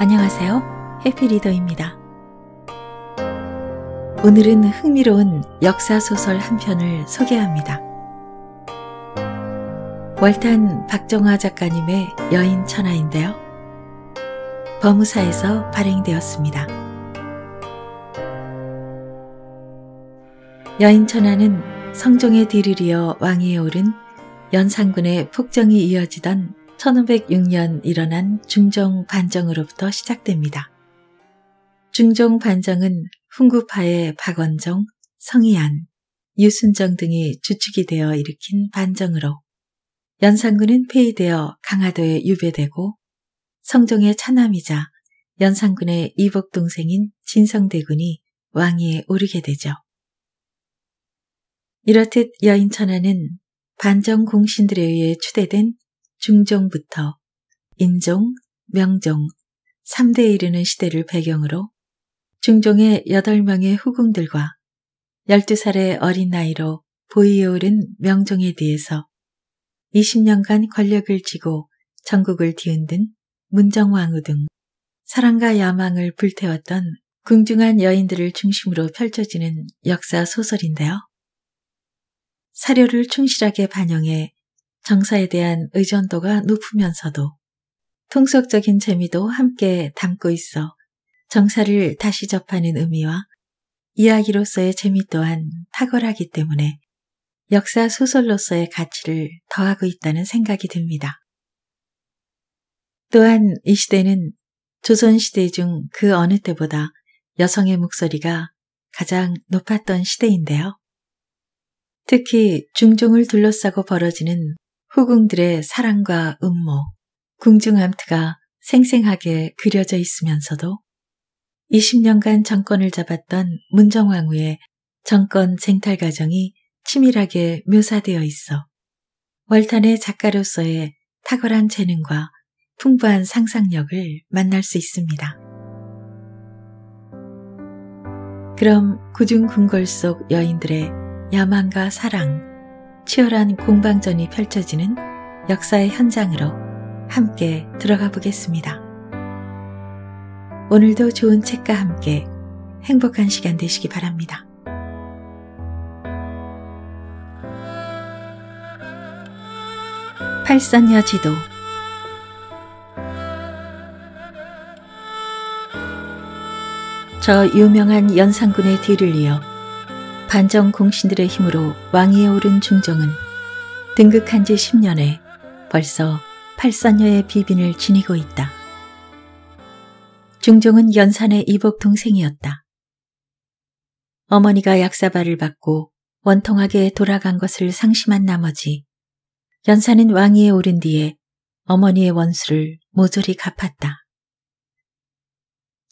안녕하세요. 해피리더입니다. 오늘은 흥미로운 역사소설 한 편을 소개합니다. 월탄 박정화 작가님의 여인 천하인데요. 범우사에서 발행되었습니다. 여인 천하는 성종의 뒤를 이어 왕위에 오른 연산군의 폭정이 이어지던 1506년 일어난 중종 반정으로부터 시작됩니다. 중종 반정은 훈구파의 박원종, 성희안, 유순정 등이 주축이 되어 일으킨 반정으로 연산군은 폐위되어 강화도에 유배되고 성종의 차남이자 연산군의 이복 동생인 진성대군이 왕위에 오르게 되죠. 이렇듯 여인천하는 반정 공신들에 의해 추대된 중종부터 인종, 명종, 3대에 이르는 시대를 배경으로 중종의 8명의 후궁들과 12살의 어린 나이로 보이에 오른 명종에 대해서 20년간 권력을 쥐고 전국을 뒤흔든 문정왕후 등 사랑과 야망을 불태웠던 궁중한 여인들을 중심으로 펼쳐지는 역사 소설인데요. 사료를 충실하게 반영해 정사에 대한 의존도가 높으면서도 통속적인 재미도 함께 담고 있어 정사를 다시 접하는 의미와 이야기로서의 재미 또한 탁월하기 때문에 역사 소설로서의 가치를 더하고 있다는 생각이 듭니다. 또한 이 시대는 조선시대 중 그 어느 때보다 여성의 목소리가 가장 높았던 시대인데요. 특히 중종을 둘러싸고 벌어지는 후궁들의 사랑과 음모, 궁중암트가 생생하게 그려져 있으면서도 20년간 정권을 잡았던 문정왕후의 정권 쟁탈 과정이 치밀하게 묘사되어 있어 월탄의 작가로서의 탁월한 재능과 풍부한 상상력을 만날 수 있습니다. 그럼 구중 궁궐 속 여인들의 야망과 사랑, 치열한 공방전이 펼쳐지는 역사의 현장으로 함께 들어가 보겠습니다. 오늘도 좋은 책과 함께 행복한 시간 되시기 바랍니다. 팔선녀 지도 저 유명한 연산군의 뒤를 이어 관정 공신들의 힘으로 왕위에 오른 중정은 등극한 지 10년에 벌써 팔사녀의 비빈을 지니고 있다. 중종은 연산의 이복 동생이었다. 어머니가 약사발을 받고 원통하게 돌아간 것을 상심한 나머지 연산은 왕위에 오른 뒤에 어머니의 원수를 모조리 갚았다.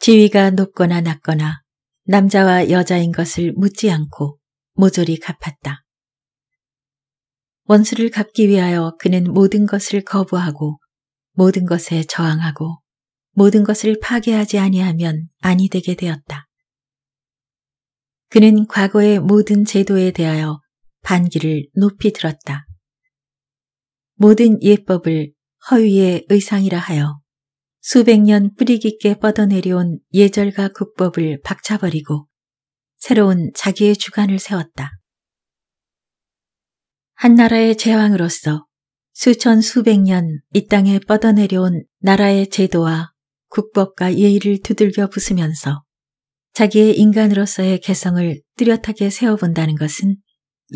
지위가 높거나 낮거나 남자와 여자인 것을 묻지 않고 모조리 갚았다. 원수를 갚기 위하여 그는 모든 것을 거부하고 모든 것에 저항하고 모든 것을 파괴하지 아니하면 아니 되게 되었다. 그는 과거의 모든 제도에 대하여 반기를 높이 들었다. 모든 예법을 허위의 의상이라 하여 수백 년 뿌리 깊게 뻗어내려온 예절과 국법을 박차버리고 새로운 자기의 주관을 세웠다. 한 나라의 제왕으로서 수천 수백 년 이 땅에 뻗어내려온 나라의 제도와 국법과 예의를 두들겨 부수면서 자기의 인간으로서의 개성을 뚜렷하게 세워본다는 것은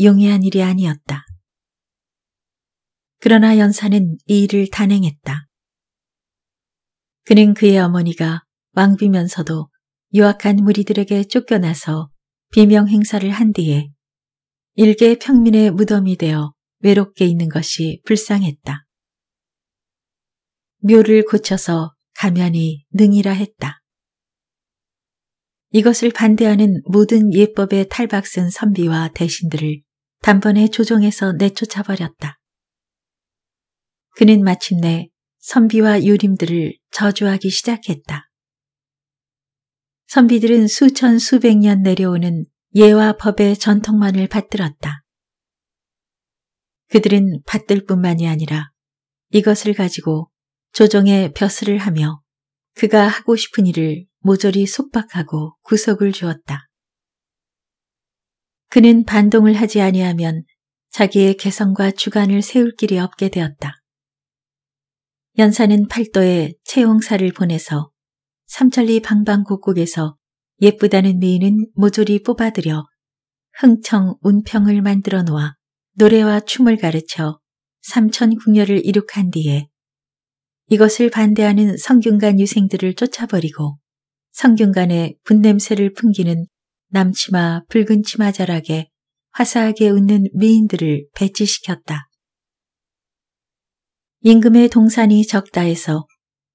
용이한 일이 아니었다. 그러나 연사는 이 일을 단행했다. 그는 그의 어머니가 왕비면서도 유학한 무리들에게 쫓겨나서 비명 행사를 한 뒤에 일개 평민의 무덤이 되어 외롭게 있는 것이 불쌍했다. 묘를 고쳐서 가면이 능이라 했다. 이것을 반대하는 모든 예법에 탈박쓴 선비와 대신들을 단번에 조정해서 내쫓아버렸다. 그는 마침내 선비와 유림들을 저주하기 시작했다. 선비들은 수천 수백 년 내려오는 예와 법의 전통만을 받들었다. 그들은 받들 뿐만이 아니라 이것을 가지고 조정에 벼슬을 하며 그가 하고 싶은 일을 모조리 속박하고 구속을 주었다. 그는 반동을 하지 아니하면 자기의 개성과 주관을 세울 길이 없게 되었다. 연사는 팔도에 채용사를 보내서 삼천리 방방곡곡에서 예쁘다는 미인은 모조리 뽑아들여 흥청 운평을 만들어 놓아 노래와 춤을 가르쳐 삼천 궁녀를 이룩한 뒤에 이것을 반대하는 성균관 유생들을 쫓아버리고 성균관의 분냄새를 풍기는 남치마 붉은 치마 자락에 화사하게 웃는 미인들을 배치시켰다. 임금의 동산이 적다해서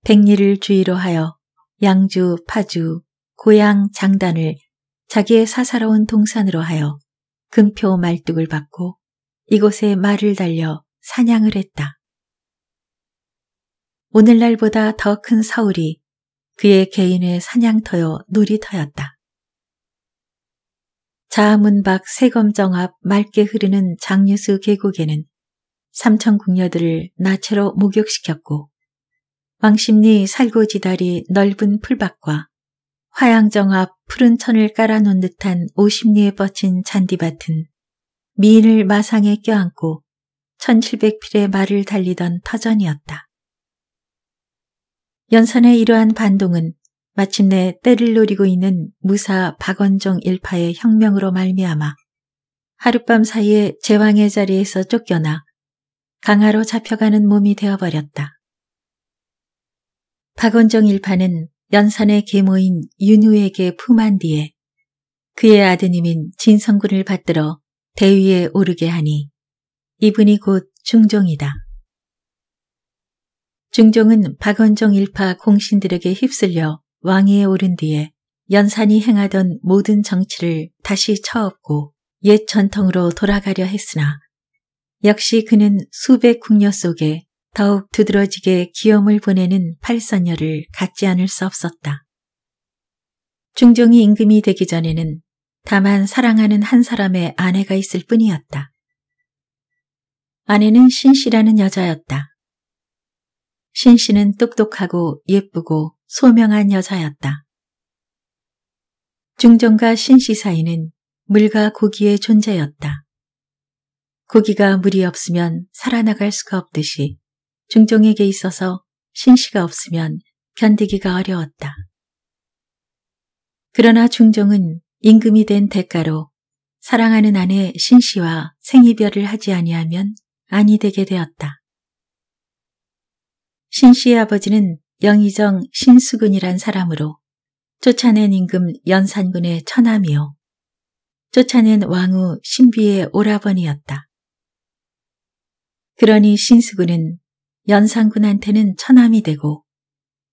백리를 주의로 하여 양주, 파주, 고향, 장단을 자기의 사사로운 동산으로 하여 금표 말뚝을 받고 이곳에 말을 달려 사냥을 했다. 오늘날보다 더 큰 서울이 그의 개인의 사냥터여 놀이터였다. 자문박 세검정 앞 맑게 흐르는 장유수 계곡에는 삼천 궁녀들을 나체로 목욕시켰고 왕십리 살고지다리 넓은 풀밭과 화양정 앞 푸른 천을 깔아놓은 듯한 오십리에 뻗친 잔디밭은 미인을 마상에 껴안고 1700필의 말을 달리던 터전이었다. 연산의 이러한 반동은 마침내 때를 노리고 있는 무사 박원종 일파의 혁명으로 말미암아 하룻밤 사이에 제왕의 자리에서 쫓겨나 강화로 잡혀가는 몸이 되어버렸다. 박원정 일파는 연산의 계모인 윤우에게 품한 뒤에 그의 아드님인 진성군을 받들어 대위에 오르게 하니 이분이 곧 중종이다. 중종은 박원정 일파 공신들에게 휩쓸려 왕위에 오른 뒤에 연산이 행하던 모든 정치를 다시 처업고 옛 전통으로 돌아가려 했으나 역시 그는 수백 궁녀 속에 더욱 두드러지게 기염을 보내는 팔선녀를 갖지 않을 수 없었다. 중종이 임금이 되기 전에는 다만 사랑하는 한 사람의 아내가 있을 뿐이었다. 아내는 신씨라는 여자였다. 신씨는 똑똑하고 예쁘고 소명한 여자였다. 중종과 신씨 사이는 물과 고기의 존재였다. 고기가 물이 없으면 살아나갈 수가 없듯이 중종에게 있어서 신씨가 없으면 견디기가 어려웠다. 그러나 중종은 임금이 된 대가로 사랑하는 아내 신씨와 생이별을 하지 아니하면 아니 되게 되었다. 신씨의 아버지는 영의정 신수근이란 사람으로 쫓아낸 임금 연산군의 처남이요. 쫓아낸 왕후 신비의 오라버니였다. 그러니 신수군은 연산군한테는 처남이 되고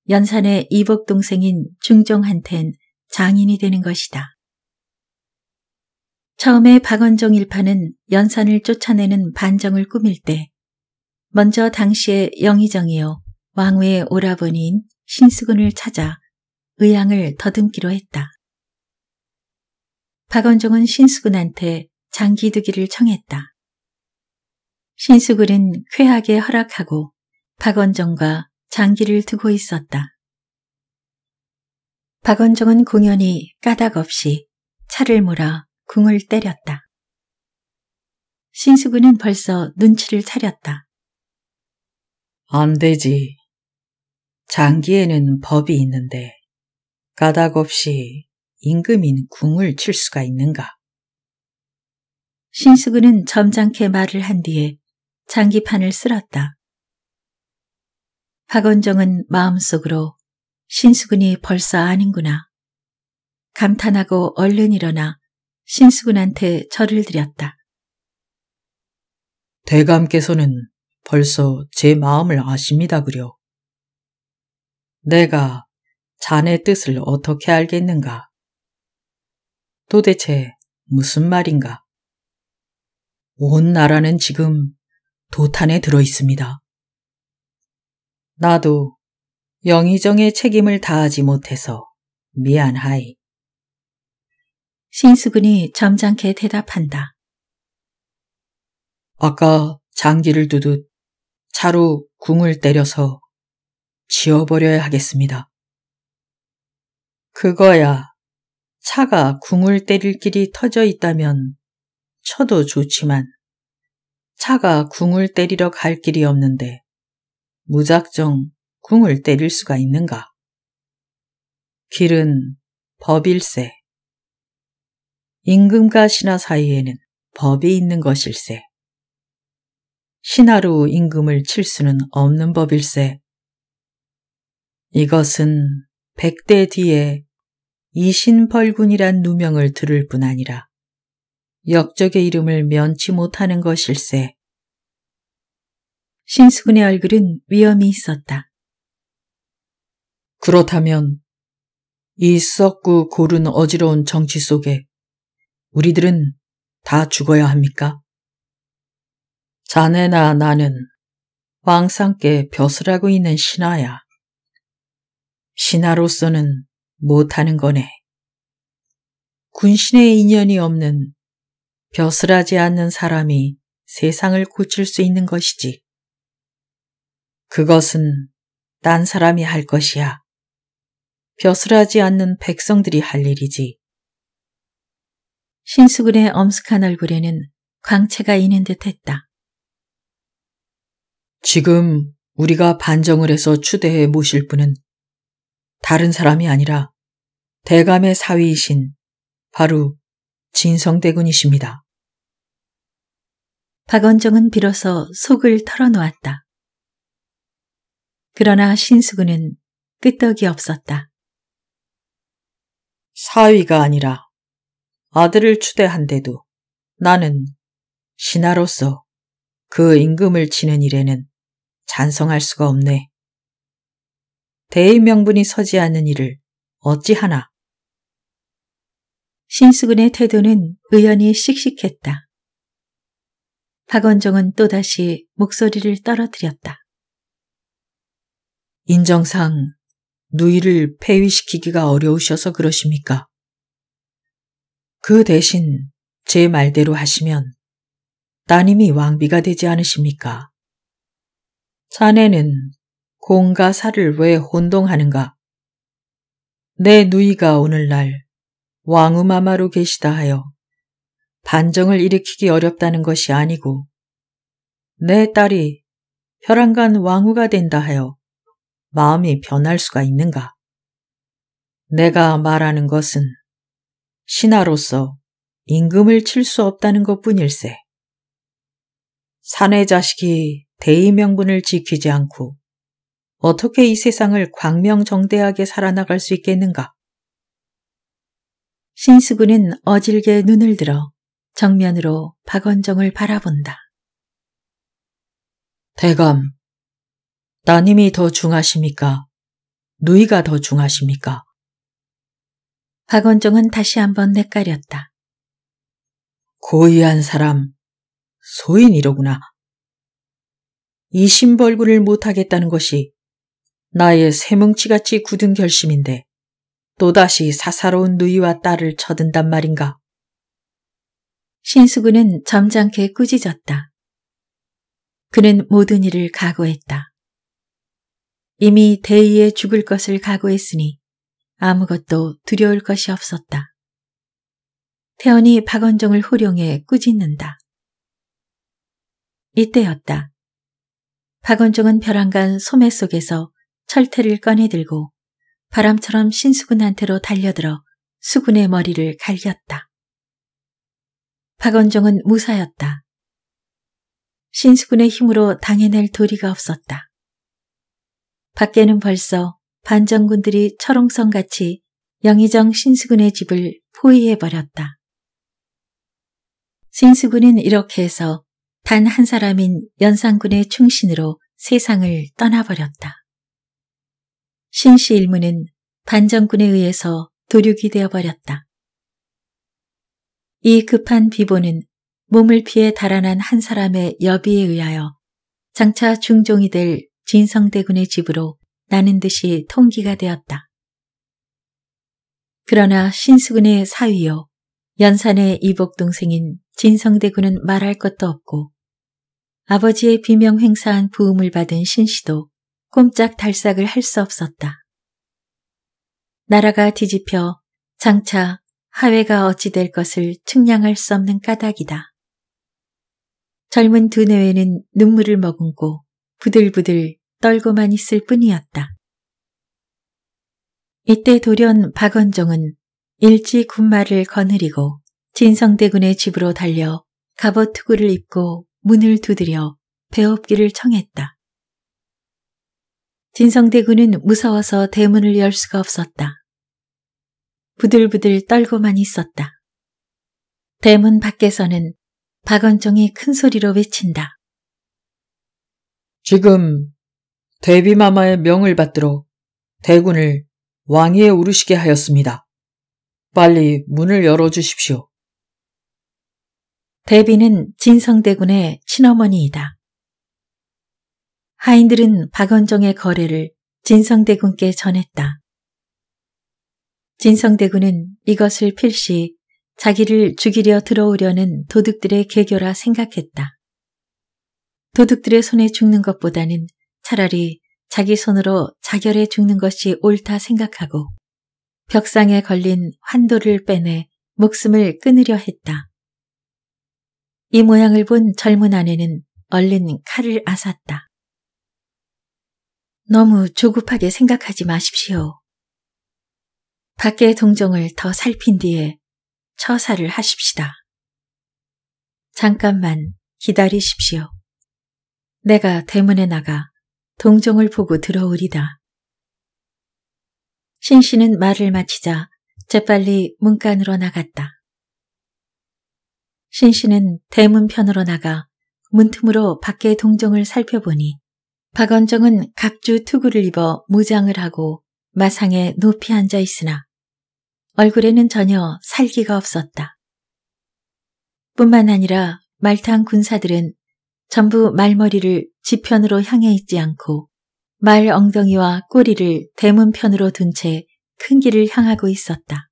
연산의 이복 동생인 중종한텐 장인이 되는 것이다. 처음에 박원종 일파는 연산을 쫓아내는 반정을 꾸밀 때 먼저 당시의 영의정이요 왕후의 오라버니인 신수군을 찾아 의향을 더듬기로 했다. 박원종은 신수군한테 장기두기를 청했다. 신수굴은 쾌하게 허락하고 박원정과 장기를 두고 있었다. 박원정은 공연히 까닭 없이 차를 몰아 궁을 때렸다. 신수근은 벌써 눈치를 차렸다. 안 되지. 장기에는 법이 있는데 까닭 없이 임금인 궁을 칠 수가 있는가. 신수근은 점잖게 말을 한 뒤에 장기판을 쓸었다. 박원정은 마음속으로 신수근이 벌써 아닌구나. 감탄하고 얼른 일어나 신수근한테 절을 드렸다. 대감께서는 벌써 제 마음을 아십니다 그려. 내가 자네 뜻을 어떻게 알겠는가? 도대체 무슨 말인가? 온 나라는 지금 도탄에 들어 있습니다. 나도 영희정의 책임을 다하지 못해서 미안하이. 신수근이 점잖게 대답한다. 아까 장기를 두듯 차로 궁을 때려서 지워버려야 하겠습니다. 그거야 차가 궁을 때릴 길이 터져 있다면 쳐도 좋지만 차가 궁을 때리러 갈 길이 없는데 무작정 궁을 때릴 수가 있는가? 길은 법일세. 임금과 신하 사이에는 법이 있는 것일세. 신하로 임금을 칠 수는 없는 법일세. 이것은 백대 뒤에 이신벌군이란 누명을 들을 뿐 아니라 역적의 이름을 면치 못하는 것일세. 신수군의 얼굴은 위험이 있었다. 그렇다면 이 썩고 고른 어지러운 정치 속에 우리들은 다 죽어야 합니까? 자네나 나는 왕상께 벼슬하고 있는 신하야. 신하로서는 못하는 거네. 군신의 인연이 없는 벼슬하지 않는 사람이 세상을 고칠 수 있는 것이지. 그것은 딴 사람이 할 것이야. 벼슬하지 않는 백성들이 할 일이지. 신수근의 엄숙한 얼굴에는 광채가 있는 듯했다. 지금 우리가 반정을 해서 추대해 모실 분은 다른 사람이 아니라 대감의 사위이신 바로 진성대군이십니다. 박원정은 비로소 속을 털어놓았다. 그러나 신수근은 끄떡이 없었다. 사위가 아니라 아들을 추대한데도 나는 신하로서 그 임금을 치는 일에는 찬성할 수가 없네. 대의 명분이 서지 않는 일을 어찌하나. 신수근의 태도는 의연히 씩씩했다. 박원종은 또다시 목소리를 떨어뜨렸다. 인정상 누이를 폐위시키기가 어려우셔서 그러십니까? 그 대신 제 말대로 하시면 따님이 왕비가 되지 않으십니까? 자네는 공과 사를 왜 혼동하는가? 내 누이가 오늘날 왕후마마로 계시다 하여 반정을 일으키기 어렵다는 것이 아니고 내 딸이 혈안간 왕후가 된다 하여 마음이 변할 수가 있는가? 내가 말하는 것은 신하로서 임금을 칠 수 없다는 것뿐일세. 사내 자식이 대의명분을 지키지 않고 어떻게 이 세상을 광명정대하게 살아나갈 수 있겠는가? 신수군은 어질게 눈을 들어 정면으로 박원정을 바라본다. 대감, 따님이 더 중하십니까? 누이가 더 중하십니까? 박원정은 다시 한번 내까렸다 고의한 사람, 소인이로구나. 이 심벌구를 못하겠다는 것이 나의 새뭉치같이 굳은 결심인데 또다시 사사로운 누이와 딸을 쳐든단 말인가? 신수구은 점잖게 꾸짖었다. 그는 모든 일을 각오했다. 이미 대의에 죽을 것을 각오했으니 아무것도 두려울 것이 없었다. 태연이 박원종을 호령해 꾸짖는다. 이때였다. 박원종은 벼랑간 소매 속에서 철퇴를 꺼내들고 바람처럼 신수군한테로 달려들어 수군의 머리를 갈겼다. 박원종은 무사였다. 신수군의 힘으로 당해낼 도리가 없었다. 밖에는 벌써 반정군들이 철옹성같이 영의정 신수군의 집을 포위해버렸다. 신수군은 이렇게 해서 단 한 사람인 연산군의 충신으로 세상을 떠나버렸다. 신씨일문은 반정군에 의해서 도륙이 되어버렸다. 이 급한 비보는 몸을 피해 달아난 한 사람의 여비에 의하여 장차 중종이 될 진성대군의 집으로 나는 듯이 통기가 되었다. 그러나 신수군의 사위요 연산의 이복 동생인 진성대군은 말할 것도 없고 아버지의 비명 행사한 부음을 받은 신씨도 꼼짝 달싹을 할 수 없었다. 나라가 뒤집혀 장차 하회가 어찌 될 것을 측량할 수 없는 까닭이다. 젊은 두뇌에는 눈물을 머금고 부들부들 떨고만 있을 뿐이었다. 이때 돌연 박원종은 일찍 군마를 거느리고 진성대군의 집으로 달려 갑옷투구를 입고 문을 두드려 배업기를 청했다. 진성대군은 무서워서 대문을 열 수가 없었다. 부들부들 떨고만 있었다. 대문 밖에서는 박원종이 큰 소리로 외친다. 지금 대비마마의 명을 받들어 대군을 왕위에 오르시게 하였습니다. 빨리 문을 열어주십시오. 대비는 진성대군의 친어머니이다. 하인들은 박원종의 거래를 진성대군께 전했다. 진성대군은 이것을 필시 자기를 죽이려 들어오려는 도둑들의 개교라 생각했다. 도둑들의 손에 죽는 것보다는 차라리 자기 손으로 자결해 죽는 것이 옳다 생각하고 벽상에 걸린 환도를 빼내 목숨을 끊으려 했다. 이 모양을 본 젊은 아내는 얼른 칼을 앗았다. 너무 조급하게 생각하지 마십시오. 밖에 동정을 더 살핀 뒤에 처사를 하십시다. 잠깐만 기다리십시오. 내가 대문에 나가 동정을 보고 들어오리다. 신 씨는 말을 마치자 재빨리 문간으로 나갔다. 신 씨는 대문편으로 나가 문틈으로 밖의 동정을 살펴보니 박원정은 각주 투구를 입어 무장을 하고 마상에 높이 앉아 있으나 얼굴에는 전혀 살기가 없었다. 뿐만 아니라 말탕 군사들은 전부 말머리를 지편으로 향해 있지 않고 말 엉덩이와 꼬리를 대문편으로 둔 채 큰 길을 향하고 있었다.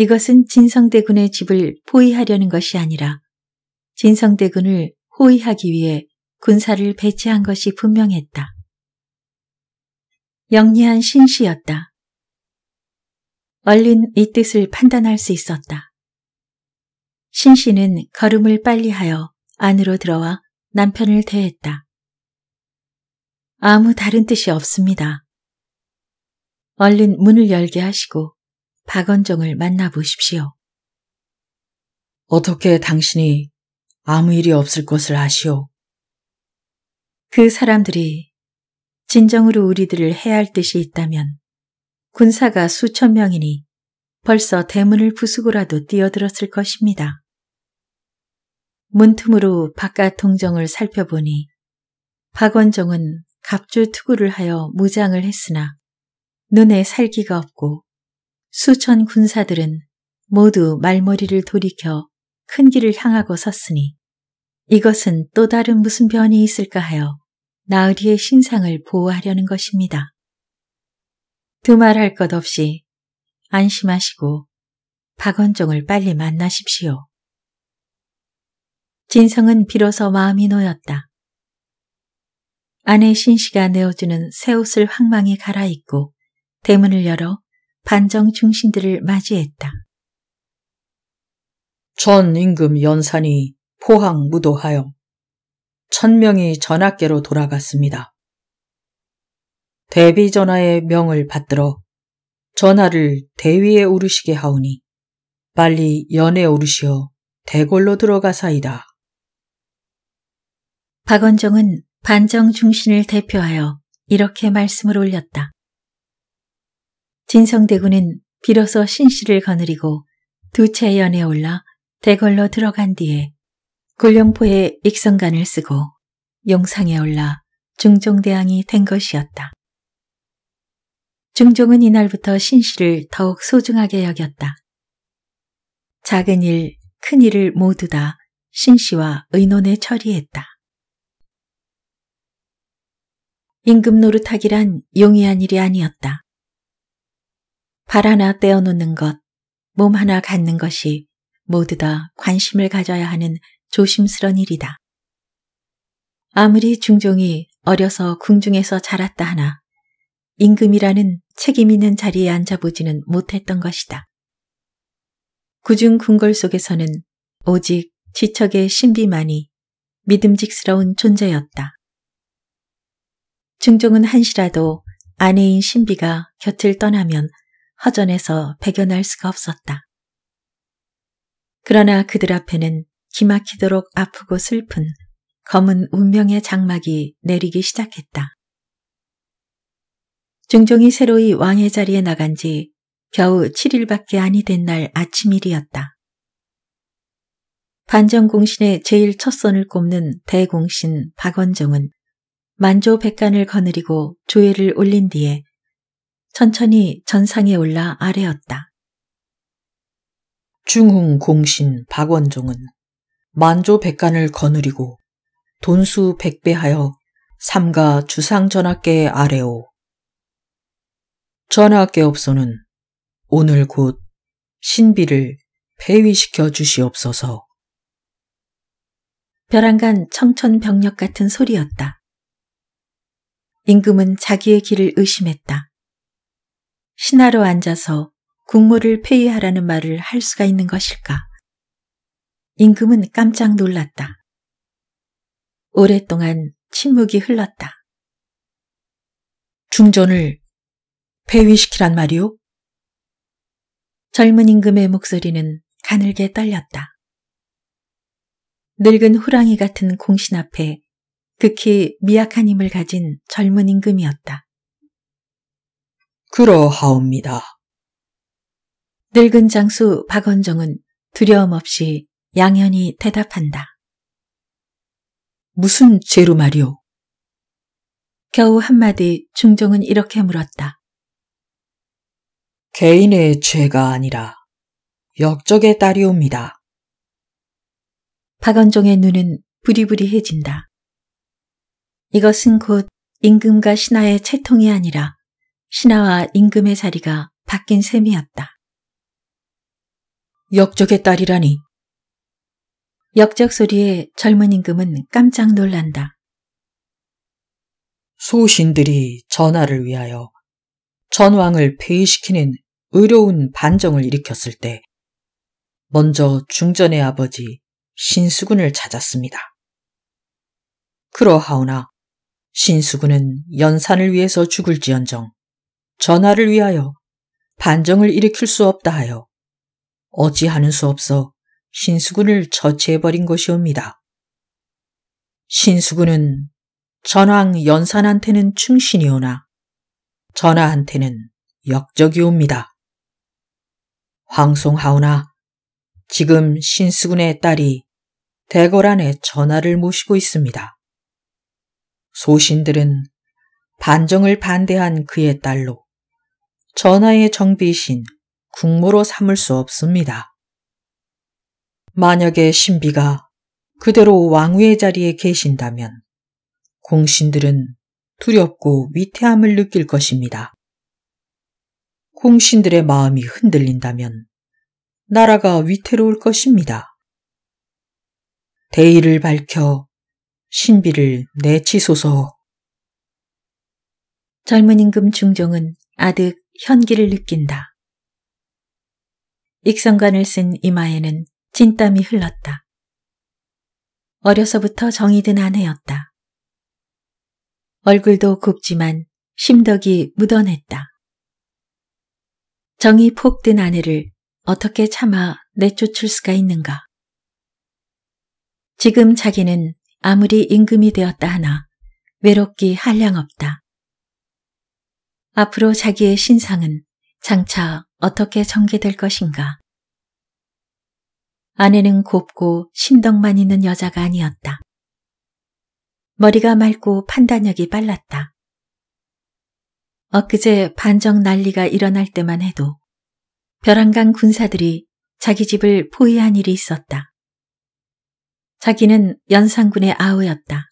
이것은 진성대군의 집을 포위하려는 것이 아니라 진성대군을 호위하기 위해 군사를 배치한 것이 분명했다. 영리한 신시였다. 얼른 이 뜻을 판단할 수 있었다. 신 씨는 걸음을 빨리하여 안으로 들어와 남편을 대했다. 아무 다른 뜻이 없습니다. 얼른 문을 열게 하시고 박원종을 만나보십시오. 어떻게 당신이 아무 일이 없을 것을 아시오? 그 사람들이 진정으로 우리들을 해할 야 뜻이 있다면 군사가 수천 명이니 벌써 대문을 부수고라도 뛰어들었을 것입니다. 문틈으로 바깥 동정을 살펴보니 박원종은 갑주 투구를 하여 무장을 했으나 눈에 살기가 없고 수천 군사들은 모두 말머리를 돌이켜 큰 길을 향하고 섰으니 이것은 또 다른 무슨 변이 있을까 하여 나으리의 신상을 보호하려는 것입니다. 두말할 것 없이 안심하시고 박원종을 빨리 만나십시오. 진성은 비로소 마음이 놓였다. 아내 신씨가 내어주는 새 옷을 황망히 갈아입고 대문을 열어 반정 중신들을 맞이했다. 전 임금 연산이 포항 무도하여 천명이 전학계로 돌아갔습니다. 대비 전하의 명을 받들어 전하를 대위에 오르시게 하오니 빨리 연에 오르시어 대궐로 들어가사이다. 박원종은 반정 중신을 대표하여 이렇게 말씀을 올렸다. 진성대군은 비로소 신씨를 거느리고 두 채 연에 올라 대궐로 들어간 뒤에 군령포의 익성간을 쓰고 용상에 올라 중종대왕이 된 것이었다. 중종은 이날부터 신씨를 더욱 소중하게 여겼다. 작은 일, 큰 일을 모두 다 신씨와 의논해 처리했다. 임금 노릇하기란 용이한 일이 아니었다. 발 하나 떼어놓는 것, 몸 하나 갖는 것이 모두 다 관심을 가져야 하는 조심스런 일이다. 아무리 중종이 어려서 궁중에서 자랐다 하나 임금이라는 책임 있는 자리에 앉아보지는 못했던 것이다. 구중 궁궐 속에서는 오직 지척의 신비만이 믿음직스러운 존재였다. 중종은 한시라도 아내인 신비가 곁을 떠나면 허전해서 배견할 수가 없었다. 그러나 그들 앞에는 기막히도록 아프고 슬픈 검은 운명의 장막이 내리기 시작했다. 중종이 새로이 왕의 자리에 나간 지 겨우 7일밖에 아니 된날 아침 일이었다. 반정공신의 제일 첫 선을 꼽는 대공신 박원종은 만조 백간을 거느리고 조회를 올린 뒤에 천천히 전상에 올라 아래였다 중흥 공신 박원종은 만조 백간을 거느리고 돈수 백배하여 삼가 주상전학계 아래오 전하께옵소는 오늘 곧 신비를 폐위시켜 주시옵소서. 벼랑간 청천벽력 같은 소리였다. 임금은 자기의 길을 의심했다. 신하로 앉아서 국무를 폐위하라는 말을 할 수가 있는 것일까? 임금은 깜짝 놀랐다. 오랫동안 침묵이 흘렀다. 중전을 폐위시키란 말이오? 젊은 임금의 목소리는 가늘게 떨렸다. 늙은 호랑이 같은 공신 앞에 극히 미약한 힘을 가진 젊은 임금이었다. 그러하옵니다. 늙은 장수 박원정은 두려움 없이 양현이 대답한다. 무슨 죄로 말이오? 겨우 한마디 중종은 이렇게 물었다. 개인의 죄가 아니라 역적의 딸이옵니다. 박원종의 눈은 부리부리해진다. 이것은 곧 임금과 신하의 채통이 아니라 신하와 임금의 자리가 바뀐 셈이었다. 역적의 딸이라니. 역적 소리에 젊은 임금은 깜짝 놀란다. 소신들이 전하를 위하여 전왕을 폐위시키는 의로운 반정을 일으켰을 때 먼저 중전의 아버지 신수군을 찾았습니다. 그러하오나 신수군은 연산을 위해서 죽을지언정 전하를 위하여 반정을 일으킬 수 없다 하여 어찌하는 수 없어 신수군을 처치해버린 것이옵니다. 신수군은 전왕 연산한테는 충신이오나 전하한테는 역적이옵니다. 황송하오나 지금 신수군의 딸이 대궐 안에 전하를 모시고 있습니다. 소신들은 반정을 반대한 그의 딸로 전하의 정비신 이 국모로 삼을 수 없습니다. 만약에 신비가 그대로 왕후의 자리에 계신다면 공신들은 두렵고 위태함을 느낄 것입니다. 공신들의 마음이 흔들린다면 나라가 위태로울 것입니다. 대의를 밝혀 신비를 내치소서. 젊은 임금 중종은 아득 현기를 느낀다. 익성관을 쓴 이마에는 진땀이 흘렀다. 어려서부터 정이 든 아내였다. 얼굴도 곱지만 심덕이 묻어냈다. 정이 폭든 아내를 어떻게 참아 내쫓을 수가 있는가. 지금 자기는 아무리 임금이 되었다 하나 외롭기 한량없다. 앞으로 자기의 신상은 장차 어떻게 전개될 것인가. 아내는 곱고 심덕만 있는 여자가 아니었다. 머리가 맑고 판단력이 빨랐다. 엊그제 어, 반정 난리가 일어날 때만 해도 벼랑간 군사들이 자기 집을 포위한 일이 있었다. 자기는 연산군의 아우였다.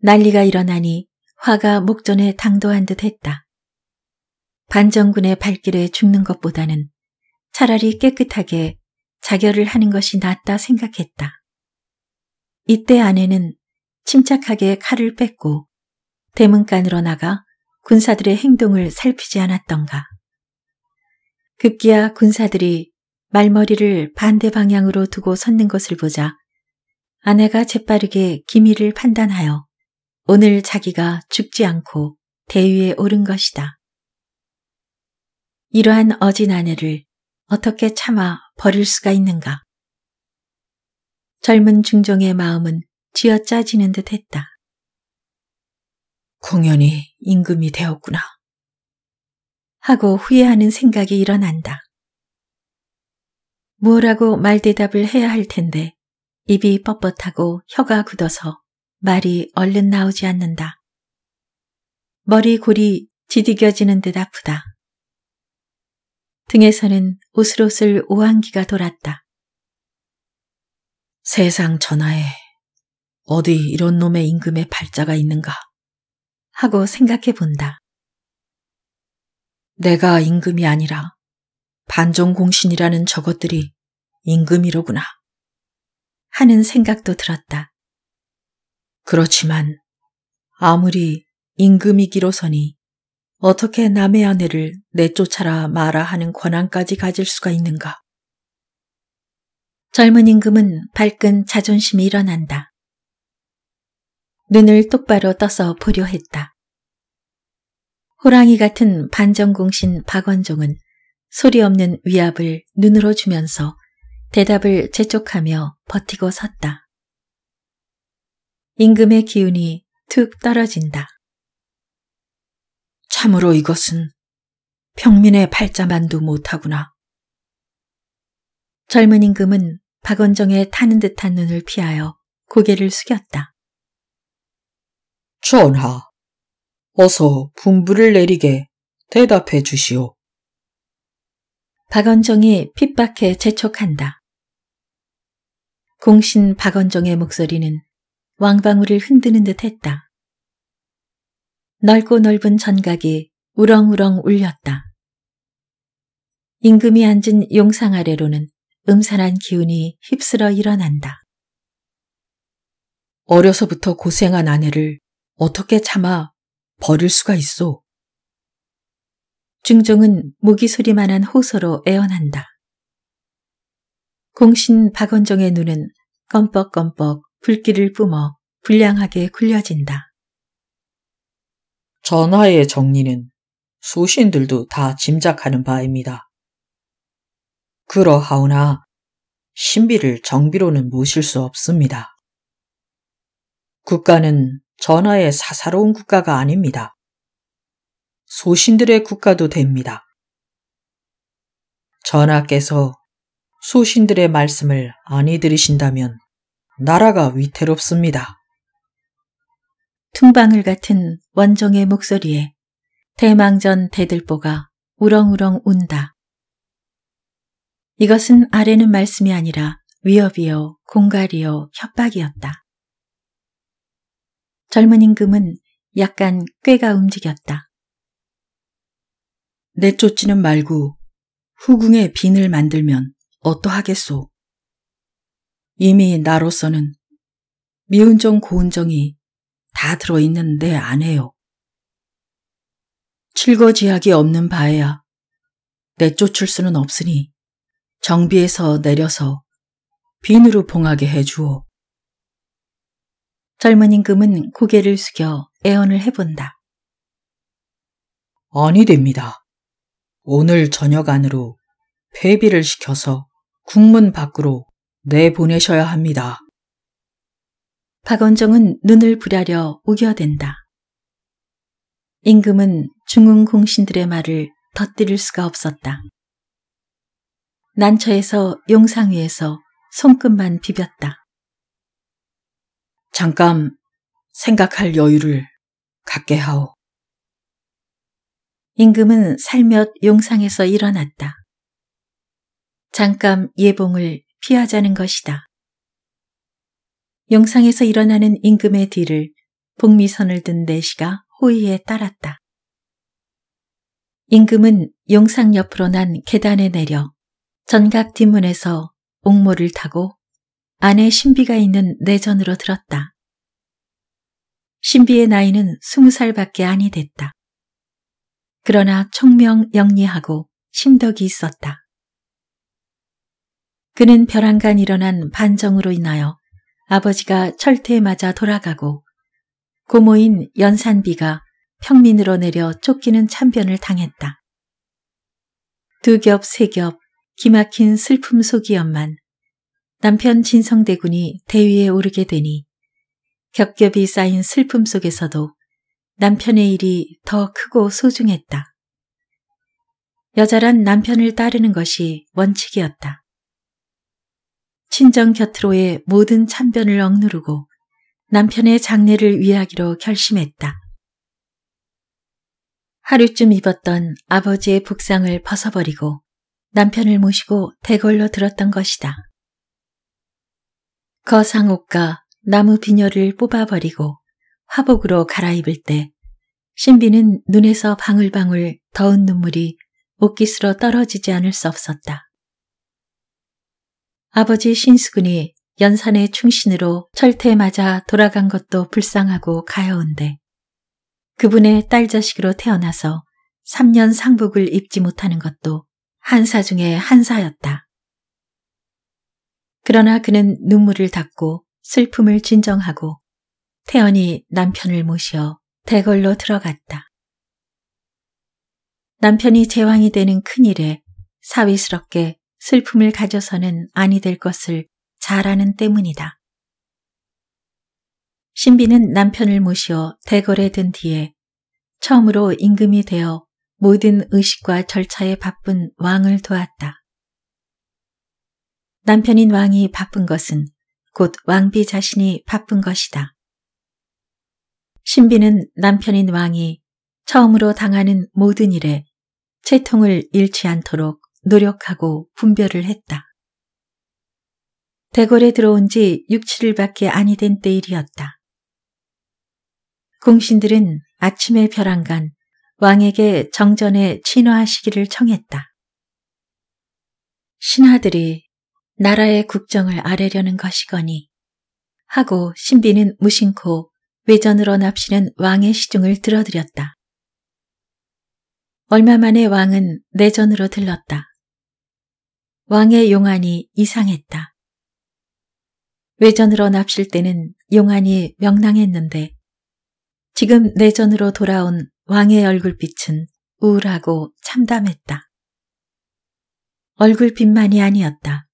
난리가 일어나니 화가 목전에 당도한 듯 했다. 반정군의 발길에 죽는 것보다는 차라리 깨끗하게 자결을 하는 것이 낫다 생각했다. 이때 아내는 침착하게 칼을 뺐고 대문간으로 나가 군사들의 행동을 살피지 않았던가. 급기야 군사들이 말머리를 반대 방향으로 두고 섰는 것을 보자 아내가 재빠르게 기미를 판단하여 오늘 자기가 죽지 않고 대위에 오른 것이다. 이러한 어진 아내를 어떻게 참아 버릴 수가 있는가. 젊은 중종의 마음은 쥐어짜지는 듯 했다. 공연히 임금이 되었구나. 하고 후회하는 생각이 일어난다. 뭐라고 말대답을 해야 할 텐데 입이 뻣뻣하고 혀가 굳어서 말이 얼른 나오지 않는다. 머리골이 지디겨지는 듯 아프다. 등에서는 오슬오슬 오한기가 돌았다. 세상 전하에 어디 이런 놈의 임금의 발자가 있는가. 하고 생각해 본다. 내가 임금이 아니라 반종공신이라는 저것들이 임금이로구나 하는 생각도 들었다. 그렇지만 아무리 임금이기로서니 어떻게 남의 아내를 내쫓아라 마라 하는 권한까지 가질 수가 있는가. 젊은 임금은 발끈 자존심이 일어난다. 눈을 똑바로 떠서 보려 했다. 호랑이 같은 반전공신 박원종은 소리 없는 위압을 눈으로 주면서 대답을 재촉하며 버티고 섰다. 임금의 기운이 툭 떨어진다. 참으로 이것은 평민의 팔자만도 못하구나. 젊은 임금은 박원정의 타는 듯한 눈을 피하여 고개를 숙였다. 전하, 어서 분부를 내리게 대답해 주시오. 박원정이 핍박해 재촉한다. 공신 박원정의 목소리는 왕방울을 흔드는 듯 했다. 넓고 넓은 전각이 우렁우렁 울렸다. 임금이 앉은 용상 아래로는 음산한 기운이 휩쓸어 일어난다. 어려서부터 고생한 아내를 어떻게 참아 버릴 수가 있어. 중종은 모기소리만한 호소로 애원한다. 공신 박원종의 눈은 껌뻑껌뻑 불길을 뿜어 불량하게 굴려진다. 전하의 정리는 소신들도다 짐작하는 바입니다. 그러하오나 신비를 정비로는 모실 수 없습니다. 국가는 전하의 사사로운 국가가 아닙니다. 소신들의 국가도 됩니다. 전하께서 소신들의 말씀을 아니 들으신다면 나라가 위태롭습니다. 퉁방울 같은 원종의 목소리에 대망전 대들보가 우렁우렁 운다. 이것은 아래는 말씀이 아니라 위협이요, 공갈이요, 협박이었다. 젊은 임금은 약간 꾀가 움직였다. 내쫓지는 말고 후궁의 빈을 만들면 어떠하겠소? 이미 나로서는 미운정 고운정이 다 들어있는 내안에요 칠거지약이 없는 바에야 내쫓을 수는 없으니 정비에서 내려서 빈으로 봉하게 해주오. 젊은 임금은 고개를 숙여 애언을 해본다. 아니 됩니다. 오늘 저녁 안으로 폐비를 시켜서 국문 밖으로 내보내셔야 합니다. 박원정은 눈을 부랴려 우겨댄다. 임금은 중흥 공신들의 말을 덧들일 수가 없었다. 난처에서 용상 위에서 손끝만 비볐다. 잠깐 생각할 여유를 갖게 하오. 임금은 살며 용상에서 일어났다. 잠깐 예봉을 피하자는 것이다. 용상에서 일어나는 임금의 뒤를 복미선을 든 내시가 호위에 따랐다. 임금은 용상 옆으로 난 계단에 내려 전각 뒷문에서 옥모를 타고 안에 신비가 있는 내전으로 들었다. 신비의 나이는 스무 살밖에 아니 됐다. 그러나 총명 영리하고 심덕이 있었다. 그는 벼랑간 일어난 반정으로 인하여 아버지가 철퇴에 맞아 돌아가고 고모인 연산비가 평민으로 내려 쫓기는 참변을 당했다. 두 겹, 세 겹, 기막힌 슬픔 속이었만 남편 진성대군이 대위에 오르게 되니 겹겹이 쌓인 슬픔 속에서도 남편의 일이 더 크고 소중했다. 여자란 남편을 따르는 것이 원칙이었다. 친정 곁으로의 모든 참변을 억누르고 남편의 장례를 위하기로 결심했다. 하루쯤 입었던 아버지의 복상을 벗어버리고 남편을 모시고 대걸로 들었던 것이다. 거상옥과 나무 비녀를 뽑아버리고 화복으로 갈아입을 때 신비는 눈에서 방울방울 더운 눈물이 옷깃으로 떨어지지 않을 수 없었다. 아버지 신수군이 연산의 충신으로 철퇴 에 맞아 돌아간 것도 불쌍하고 가여운데 그분의 딸 자식으로 태어나서 3년 상복을 입지 못하는 것도 한사 중에 한사였다. 그러나 그는 눈물을 닦고 슬픔을 진정하고 태연이 남편을 모시어 대궐로 들어갔다. 남편이 제왕이 되는 큰일에 사위스럽게 슬픔을 가져서는 아니 될 것을 잘 아는 때문이다. 신비는 남편을 모시어 대궐에 든 뒤에 처음으로 임금이 되어 모든 의식과 절차에 바쁜 왕을 도왔다. 남편인 왕이 바쁜 것은 곧 왕비 자신이 바쁜 것이다. 신비는 남편인 왕이 처음으로 당하는 모든 일에 채통을 잃지 않도록 노력하고 분별을 했다. 대궐에 들어온 지 6, 7일밖에 아니 된 때일이었다. 공신들은 아침에 벼랑간 왕에게 정전에 친화하시기를 청했다. 신하들이 나라의 국정을 아뢰려는 것이거니 하고 신비는 무심코 외전으로 납시는 왕의 시중을 들어들였다. 얼마 만에 왕은 내전으로 들렀다. 왕의 용안이 이상했다. 외전으로 납실 때는 용안이 명랑했는데 지금 내전으로 돌아온 왕의 얼굴빛은 우울하고 참담했다. 얼굴빛만이 아니었다.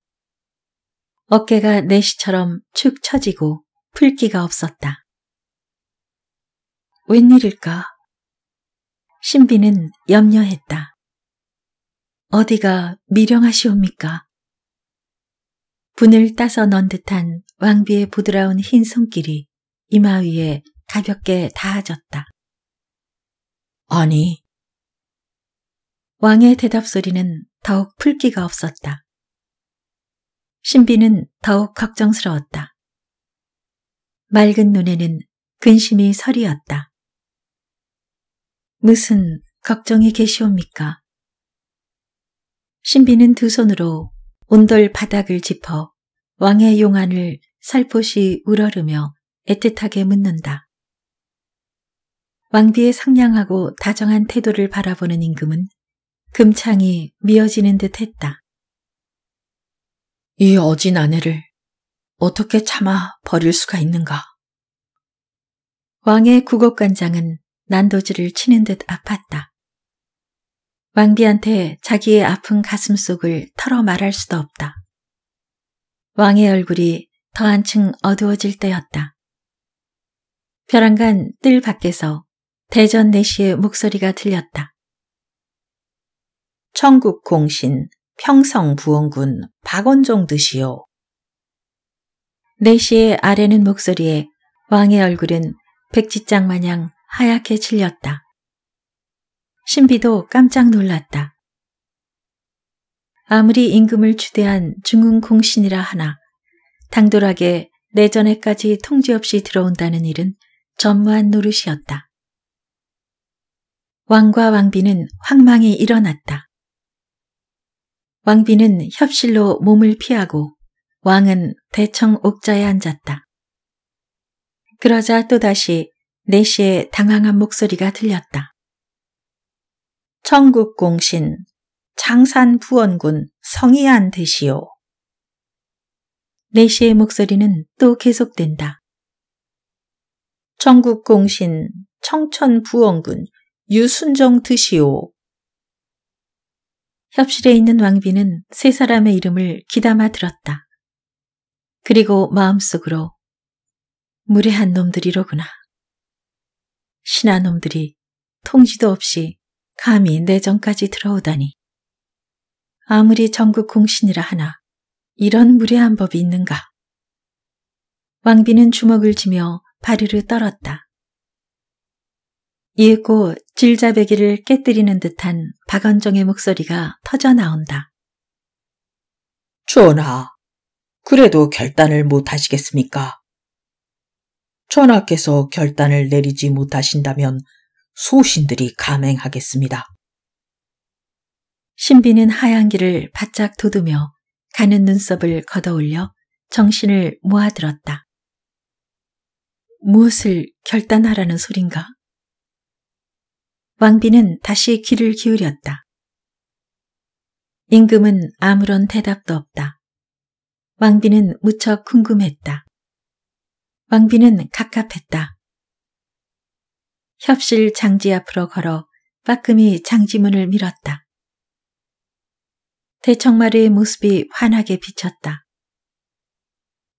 어깨가 내시처럼 축 처지고 풀기가 없었다. 웬일일까? 신비는 염려했다. 어디가 미령하시옵니까? 분을 따서 넌 듯한 왕비의 부드러운 흰 손길이 이마 위에 가볍게 닿아졌다. 아니. 왕의 대답 소리는 더욱 풀기가 없었다. 신비는 더욱 걱정스러웠다. 맑은 눈에는 근심이 서리였다. 무슨 걱정이 계시옵니까? 신비는 두 손으로 온돌 바닥을 짚어 왕의 용안을 살포시 우러르며 애틋하게 묻는다. 왕비의 상냥하고 다정한 태도를 바라보는 임금은 금창이 미어지는 듯 했다. 이 어진 아내를 어떻게 참아 버릴 수가 있는가. 왕의 국어관장은 난도질을 치는 듯 아팠다. 왕비한테 자기의 아픈 가슴속을 털어 말할 수도 없다. 왕의 얼굴이 더 한층 어두워질 때였다. 벼랑간 뜰 밖에서 대전 내시의 목소리가 들렸다. 천국 공신 평성 부원군 박원종 드시오. 4시에 아래는 목소리에 왕의 얼굴은 백지장 마냥 하얗게 질렸다. 신비도 깜짝 놀랐다. 아무리 임금을 추대한 중흥 공신이라 하나 당돌하게 내전에까지 통지 없이 들어온다는 일은 전무한 노릇이었다. 왕과 왕비는 황망히 일어났다. 왕비는 협실로 몸을 피하고 왕은 대청 옥자에 앉았다. 그러자 또다시 내시의 당황한 목소리가 들렸다. 청국공신 장산부원군 성이한 되시오. 내시의 목소리는 또 계속된다. 청국공신 청천부원군 유순정 드시오. 협실에 있는 왕비는 세 사람의 이름을 기담아 들었다. 그리고 마음속으로 무례한 놈들이로구나. 신하 놈들이 통지도 없이 감히 내정까지 들어오다니. 아무리 전국 공신이라 하나 이런 무례한 법이 있는가. 왕비는 주먹을 쥐며 바르르 떨었다. 이윽고 질자배기를 깨뜨리는 듯한 박원종의 목소리가 터져나온다. 전하, 그래도 결단을 못하시겠습니까? 전하께서 결단을 내리지 못하신다면 소신들이 감행하겠습니다. 신비는 하얀기를 바짝 돋우며 가는 눈썹을 걷어올려 정신을 모아들었다. 무엇을 결단하라는 소린가? 왕비는 다시 귀를 기울였다. 임금은 아무런 대답도 없다. 왕비는 무척 궁금했다. 왕비는 갑갑했다. 협실 장지 앞으로 걸어 빠끔히 장지문을 밀었다. 대청마루의 모습이 환하게 비쳤다.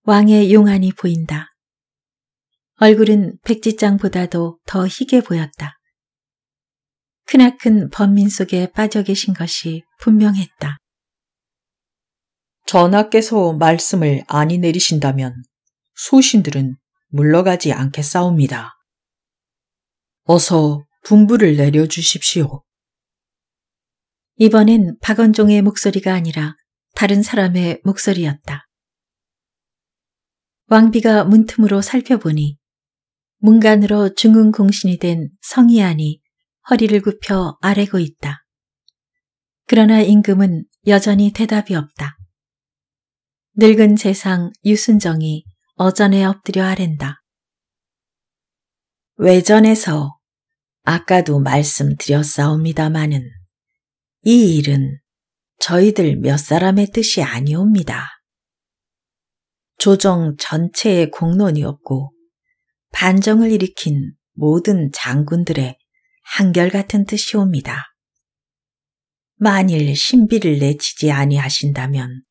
왕의 용안이 보인다. 얼굴은 백지장보다도 더 희게 보였다. 크나큰 범민 속에 빠져 계신 것이 분명했다. 전하께서 말씀을 아니 내리신다면 소신들은 물러가지 않게싸웁니다 어서 분부를 내려주십시오. 이번엔 박원종의 목소리가 아니라 다른 사람의 목소리였다. 왕비가 문틈으로 살펴보니 문간으로 중흥공신이 된 성이안이 허리를 굽혀 아래고 있다. 그러나 임금은 여전히 대답이 없다. 늙은 재상 유순정이 어전에 엎드려 아랜다. 외전에서 아까도 말씀드렸사옵니다마는 이 일은 저희들 몇 사람의 뜻이 아니옵니다. 조정 전체의 공론이었고 반정을 일으킨 모든 장군들의 한결같은 뜻이옵니다. 만일 신비를 내치지 아니하신다면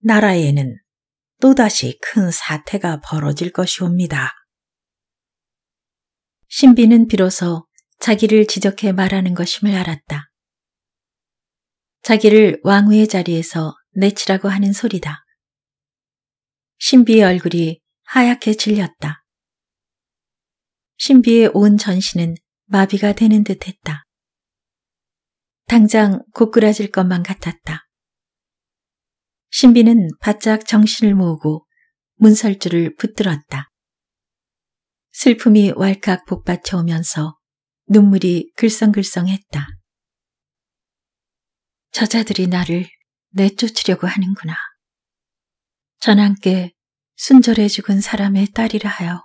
나라에는 또다시 큰 사태가 벌어질 것이옵니다. 신비는 비로소 자기를 지적해 말하는 것임을 알았다. 자기를 왕후의 자리에서 내치라고 하는 소리다. 신비의 얼굴이 하얗게 질렸다. 신비의 온 전신은 마비가 되는 듯 했다. 당장 고꾸라질 것만 같았다. 신비는 바짝 정신을 모으고 문설주를 붙들었다. 슬픔이 왈칵 복받쳐 오면서 눈물이 글썽글썽했다. 저자들이 나를 내쫓으려고 하는구나. 전함께 순절해 죽은 사람의 딸이라 하여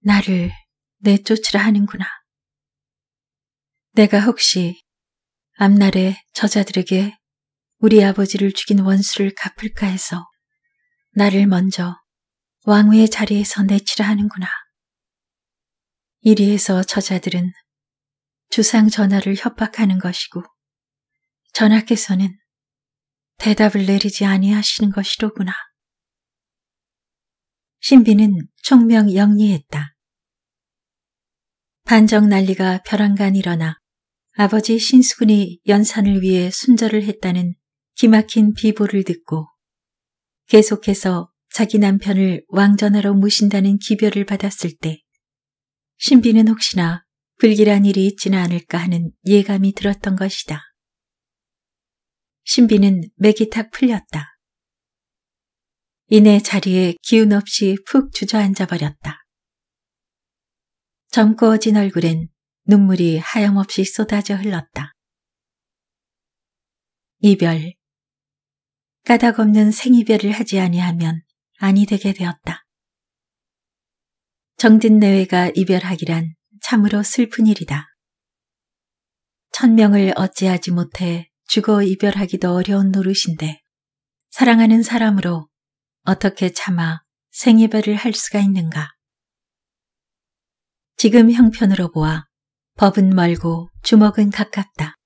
나를 내쫓으라 하는구나. 내가 혹시 앞날에 저자들에게 우리 아버지를 죽인 원수를 갚을까 해서 나를 먼저 왕후의 자리에서 내치라 하는구나. 이리에서 저자들은 주상 전하를 협박하는 것이고 전하께서는 대답을 내리지 아니하시는 것이로구나. 신비는 총명 영리했다. 반정 난리가 벼랑간 일어나 아버지 신수군이 연산을 위해 순절을 했다는 기막힌 비보를 듣고 계속해서 자기 남편을 왕전하러 모신다는 기별을 받았을 때 신비는 혹시나 불길한 일이 있지는 않을까 하는 예감이 들었던 것이다. 신비는 맥이 탁 풀렸다. 이내 자리에 기운 없이 푹 주저앉아 버렸다. 젊고진 얼굴엔 눈물이 하염없이 쏟아져 흘렀다. 이별 까닭 없는 생이별을 하지 아니하면 아니 되게 되었다. 정진 내외가 이별하기란 참으로 슬픈 일이다. 천명을 어찌하지 못해 죽어 이별하기도 어려운 노릇인데 사랑하는 사람으로 어떻게 참아 생이별을 할 수가 있는가. 지금 형편으로 보아 법은 멀고 주먹은 가깝다.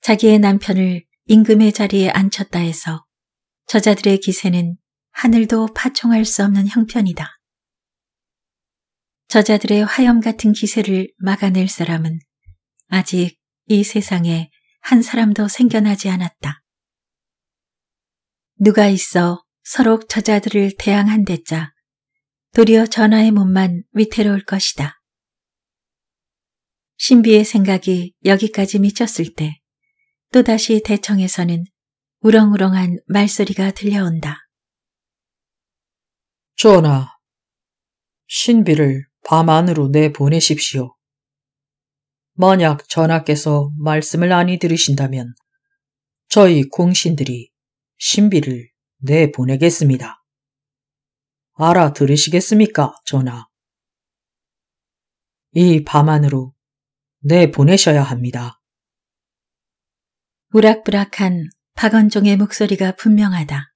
자기의 남편을 임금의 자리에 앉혔다 해서 저자들의 기세는 하늘도 파총할 수 없는 형편이다. 저자들의 화염 같은 기세를 막아낼 사람은 아직 이 세상에 한 사람도 생겨나지 않았다. 누가 있어 서로 저자들을 대항한 대자 도리어 전하의 몸만 위태로울 것이다. 신비의 생각이 여기까지 미쳤을 때 또다시 대청에서는 우렁우렁한 말소리가 들려온다. 전하, 신비를 밤 안으로 내보내십시오. 만약 전하께서 말씀을 아니 들으신다면 저희 공신들이 신비를 내보내겠습니다. 알아들으시겠습니까, 전하? 이 밤안으로 내보내셔야 네, 합니다. 우락부락한 박원종의 목소리가 분명하다.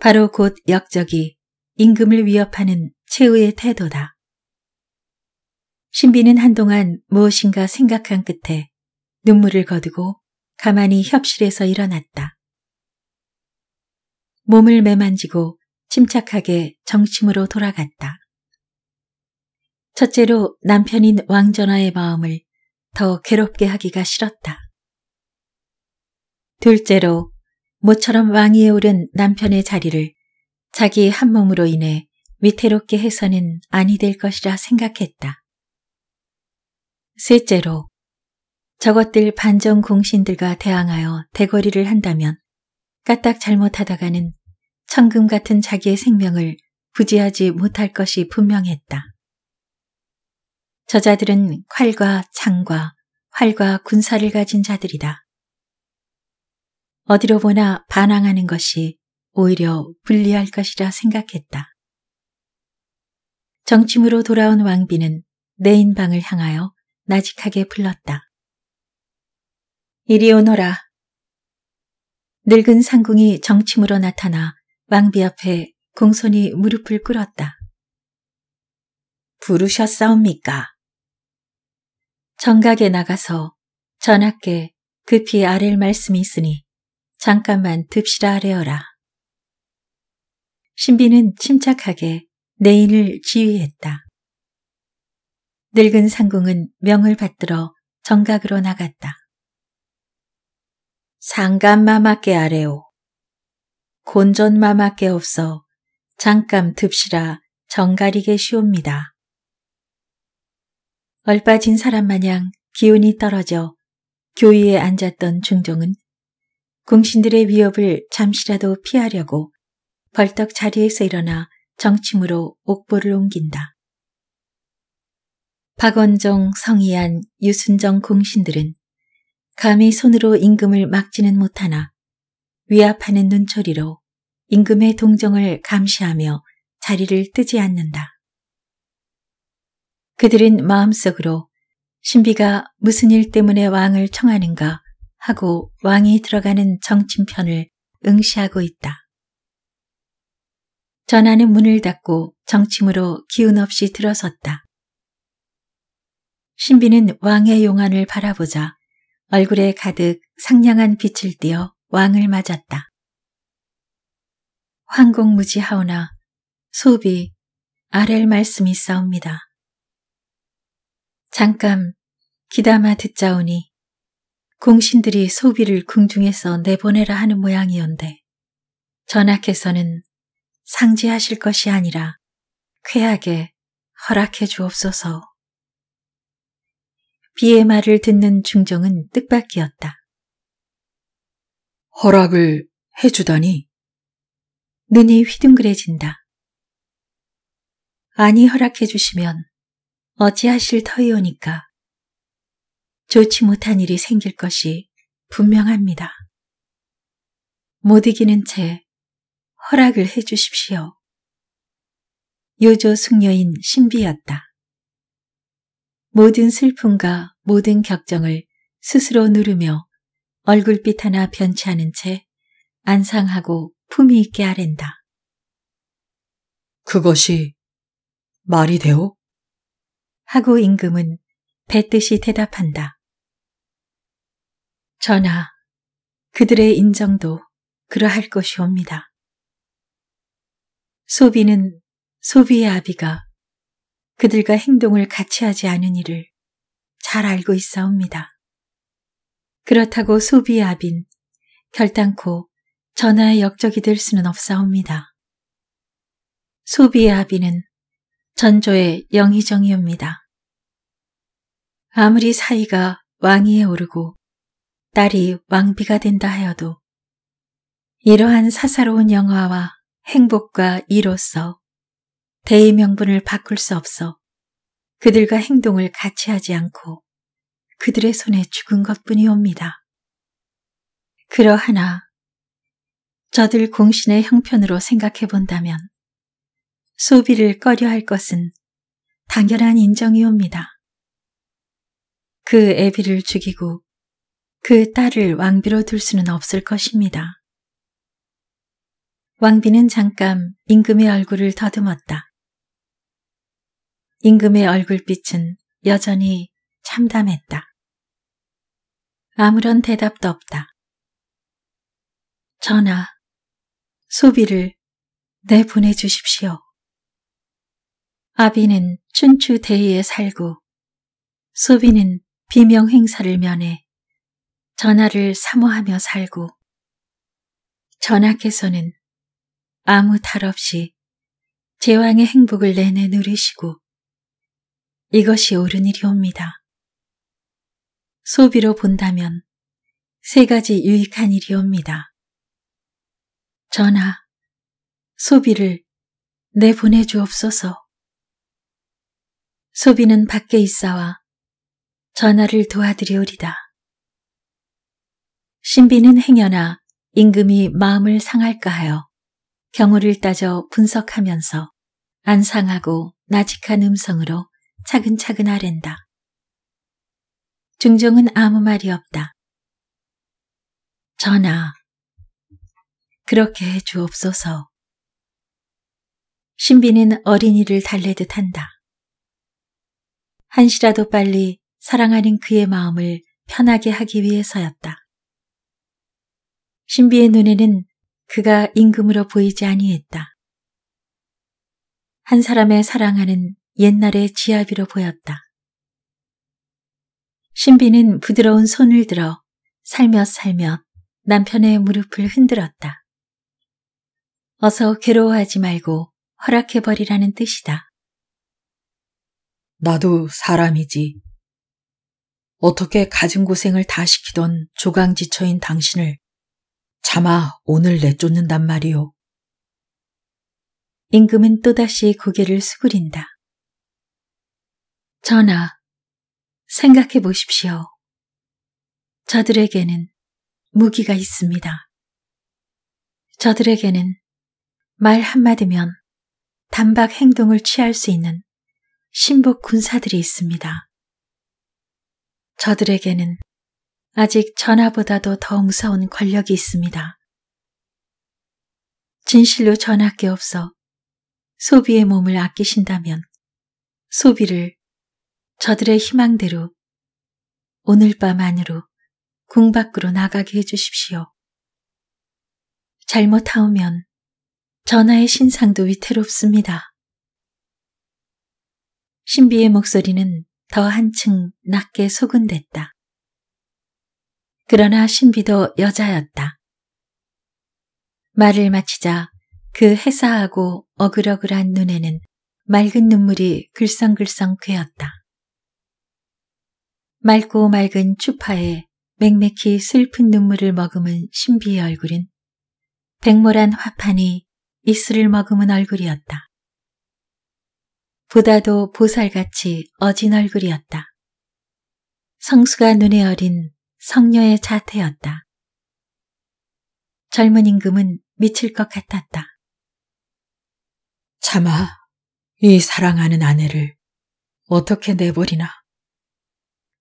바로 곧 역적이 임금을 위협하는 최후의 태도다. 신비는 한동안 무엇인가 생각한 끝에 눈물을 거두고 가만히 협실에서 일어났다. 몸을 매만지고 침착하게 정침으로 돌아갔다. 첫째로 남편인 왕전하의 마음을 더 괴롭게 하기가 싫었다. 둘째로 모처럼 왕위에 오른 남편의 자리를 자기 한 몸으로 인해 위태롭게 해서는 아니 될 것이라 생각했다. 셋째로 저것들 반정 공신들과 대항하여 대거리를 한다면 까딱 잘못하다가는 천금 같은 자기의 생명을 부지하지 못할 것이 분명했다. 저자들은 칼과 창과 활과 군사를 가진 자들이다. 어디로 보나 반항하는 것이 오히려 불리할 것이라 생각했다. 정침으로 돌아온 왕비는 내인방을 향하여 나직하게 불렀다. 이리 오너라. 늙은 상궁이 정침으로 나타나 왕비 앞에 공손히 무릎을 꿇었다. 부르셨사옵니까? 정각에 나가서 전하께 급히 아랠 말씀이 있으니 잠깐만 듭시라 아하어라 신비는 침착하게 내인을 지휘했다. 늙은 상궁은 명을 받들어 정각으로 나갔다. 상감마마께 아래오. 곤전마마께 없어 잠깐 듭시라 정가리게 쉬옵니다. 얼빠진 사람 마냥 기운이 떨어져 교위에 앉았던 중종은 궁신들의 위협을 잠시라도 피하려고 벌떡 자리에서 일어나 정침으로 옥보를 옮긴다. 박원종, 성희안, 유순정 궁신들은 감히 손으로 임금을 막지는 못하나 위압하는 눈초리로 임금의 동정을 감시하며 자리를 뜨지 않는다. 그들은 마음속으로 신비가 무슨 일 때문에 왕을 청하는가 하고 왕이 들어가는 정침편을 응시하고 있다. 전하는 문을 닫고 정침으로 기운 없이 들어섰다. 신비는 왕의 용안을 바라보자 얼굴에 가득 상냥한 빛을 띄어 왕을 맞았다. 황공무지하오나 소비 아랠 말씀이 싸웁니다. 잠깐 기다마 듣자오니 공신들이 소비를 궁중에서 내보내라 하는 모양이온데 전하께서는 상지하실 것이 아니라 쾌하게 허락해 주옵소서. 비의 말을 듣는 중정은 뜻밖이었다. 허락을 해주다니? 눈이 휘둥그레진다. 아니 허락해 주시면 어찌하실 터이오니까 좋지 못한 일이 생길 것이 분명합니다. 못 이기는 채 허락을 해 주십시오. 요조 숙녀인 신비였다. 모든 슬픔과 모든 격정을 스스로 누르며 얼굴빛 하나 변치 않은 채 안상하고 품위 있게 아랜다. 그것이 말이 되오? 하고 임금은 뱉듯이 대답한다. 전하, 그들의 인정도 그러할 것이옵니다. 소비는 소비의 아비가 그들과 행동을 같이 하지 않은 일을 잘 알고 있사옵니다. 그렇다고 소비의 아빈 결단코 전하의 역적이 될 수는 없사옵니다. 소비의 아비는 전조의 영희정이옵니다. 아무리 사이가 왕위에 오르고 딸이 왕비가 된다 하여도 이러한 사사로운 영화와 행복과 이로써 대의 명분을 바꿀 수 없어 그들과 행동을 같이 하지 않고 그들의 손에 죽은 것뿐이옵니다. 그러하나 저들 공신의 형편으로 생각해 본다면 소비를 꺼려 할 것은 당연한 인정이옵니다. 그 애비를 죽이고 그 딸을 왕비로 둘 수는 없을 것입니다. 왕비는 잠깐 임금의 얼굴을 더듬었다. 임금의 얼굴빛은 여전히 참담했다. 아무런 대답도 없다. 전하, 소비를 내보내주십시오. 아비는 춘추대의에 살고 소비는 비명 행사를 면해 전하를 사모하며 살고 전하께서는 아무 탈 없이 제왕의 행복을 내내 누리시고 이것이 옳은 일이옵니다. 소비로 본다면 세 가지 유익한 일이옵니다. 전하, 소비를 내보내주옵소서. 소비는 밖에 있어와 전하를 도와드리오리다. 신비는 행여나 임금이 마음을 상할까 하여 경우를 따져 분석하면서 안상하고 나직한 음성으로 차근차근 아랜다. 중종은 아무 말이 없다. 전하, 그렇게 해 주옵소서. 신비는 어린이를 달래듯 한다. 한시라도 빨리 사랑하는 그의 마음을 편하게 하기 위해서였다. 신비의 눈에는 그가 임금으로 보이지 아니했다. 한 사람의 사랑하는 옛날의 지아비로 보였다. 신비는 부드러운 손을 들어 살며살며 남편의 무릎을 흔들었다. 어서 괴로워하지 말고 허락해버리라는 뜻이다. 나도 사람이지. 어떻게 가진 고생을 다 시키던 조강지처인 당신을 차마 오늘 내쫓는단 말이오. 임금은 또다시 고개를 수그린다. 전하, 생각해 보십시오. 저들에게는 무기가 있습니다. 저들에게는 말 한마디면 단박 행동을 취할 수 있는 신복 군사들이 있습니다. 저들에게는 아직 전하보다도 더 무서운 권력이 있습니다. 진실로 전하께 없어 소비의 몸을 아끼신다면 소비를 저들의 희망대로 오늘 밤 안으로 궁 밖으로 나가게 해주십시오. 잘못하오면 전하의 신상도 위태롭습니다. 신비의 목소리는 더 한층 낮게 소근됐다. 그러나 신비도 여자였다. 말을 마치자 그 해사하고 어글어글한 눈에는 맑은 눈물이 글썽글썽 괴었다. 맑고 맑은 추파에 맥맥히 슬픈 눈물을 머금은 신비의 얼굴은 백모란 화판이 이슬을 머금은 얼굴이었다. 보다도 보살같이 어진 얼굴이었다. 성수가 눈에 어린 성녀의 자태였다. 젊은 임금은 미칠 것 같았다. 차마 이 사랑하는 아내를 어떻게 내버리나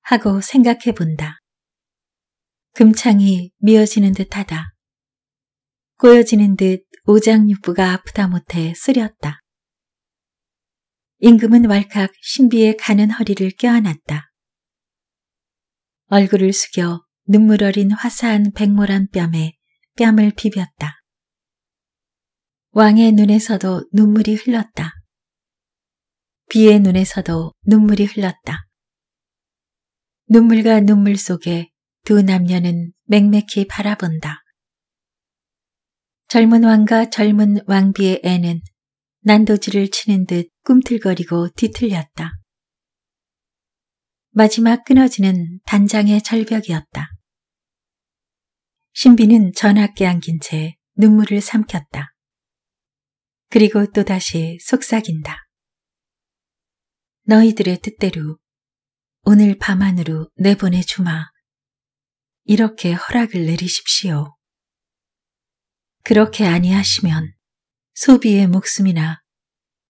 하고 생각해 본다. 금창이 미어지는 듯하다. 꼬여지는 듯 오장육부가 아프다 못해 쓰렸다. 임금은 왈칵 신비의 가는 허리를 껴안았다. 얼굴을 숙여 눈물 어린 화사한 백모란 뺨에 뺨을 비볐다. 왕의 눈에서도 눈물이 흘렀다. 비의 눈에서도 눈물이 흘렀다. 눈물과 눈물 속에 두 남녀는 맹맥히 바라본다. 젊은 왕과 젊은 왕비의 애는 난도질을 치는 듯 꿈틀거리고 뒤틀렸다. 마지막 끊어지는 단장의 절벽이었다. 신비는 전학에 안긴 채 눈물을 삼켰다. 그리고 또다시 속삭인다. 너희들의 뜻대로 오늘 밤안으로 내보내주마. 이렇게 허락을 내리십시오. 그렇게 아니하시면 소비의 목숨이나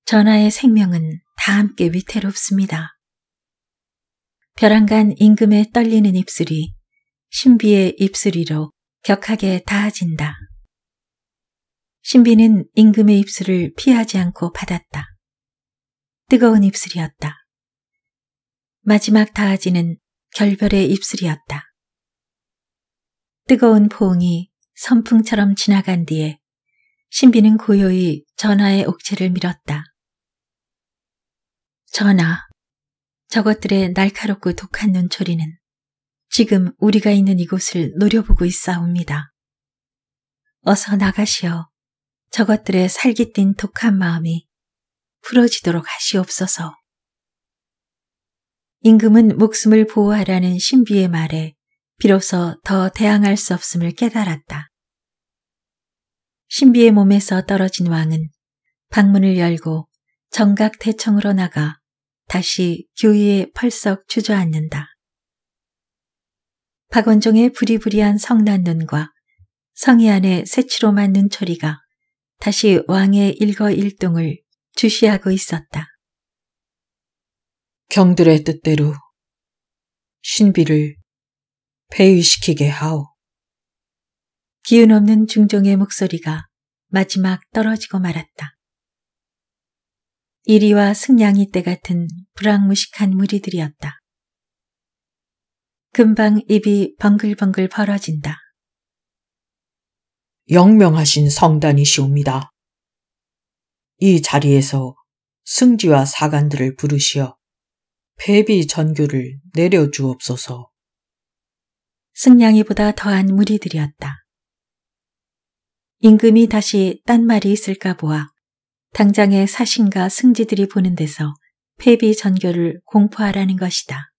전하의 생명은 다 함께 위태롭습니다. 벼랑간 임금의 떨리는 입술이 신비의 입술이로 격하게 닿아진다. 신비는 임금의 입술을 피하지 않고 받았다. 뜨거운 입술이었다. 마지막 닿아지는 결별의 입술이었다. 뜨거운 포옹이 선풍처럼 지나간 뒤에 신비는 고요히 전하의 옥체를 밀었다. 전하, 저것들의 날카롭고 독한 눈초리는 지금 우리가 있는 이곳을 노려보고 있사옵니다. 어서 나가시어 저것들의 살기 띈 독한 마음이 풀어지도록 하시옵소서. 임금은 목숨을 보호하라는 신비의 말에 비로소 더 대항할 수 없음을 깨달았다. 신비의 몸에서 떨어진 왕은 방문을 열고 정각 대청으로 나가 다시 교위에 펄썩 주저앉는다. 박원종의 부리부리한 성난 눈과 성의 안에 새치로만 눈초리가 다시 왕의 일거일동을 주시하고 있었다. 경들의 뜻대로 신비를 배위시키게 하오. 기운 없는 중종의 목소리가 마지막 떨어지고 말았다. 이리와 승냥이 때 같은 불황무식한 무리들이었다. 금방 입이 벙글벙글 벌어진다. 영명하신 성단이시옵니다. 이 자리에서 승지와 사관들을 부르시어 패비 전교를 내려주옵소서. 승냥이보다 더한 무리들이었다. 임금이 다시 딴 말이 있을까 보아 당장의 사신과 승지들이 보는 데서 패비 전교를 공포하라는 것이다.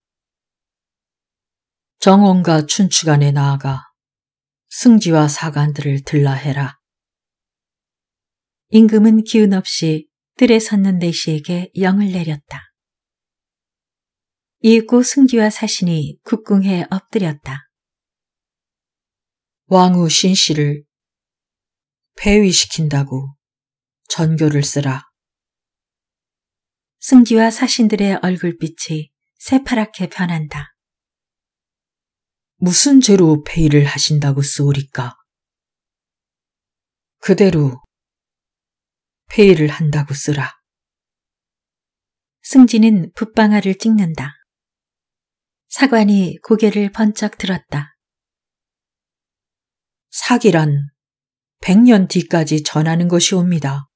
정원과 춘추관에 나아가 승지와 사관들을 들라해라. 임금은 기운 없이 뜰에 섰는 내시에게 영을 내렸다. 이윽고 승지와 사신이 국궁에 엎드렸다. 왕후 신씨를 폐위시킨다고 전교를 쓰라. 승기와 사신들의 얼굴빛이 새파랗게 변한다. 무슨 죄로 폐의를 하신다고 쓰오리까? 그대로 폐의를 한다고 쓰라. 승진은 붓방아를 찍는다. 사관이 고개를 번쩍 들었다. 사기란 백년 뒤까지 전하는 것이옵니다.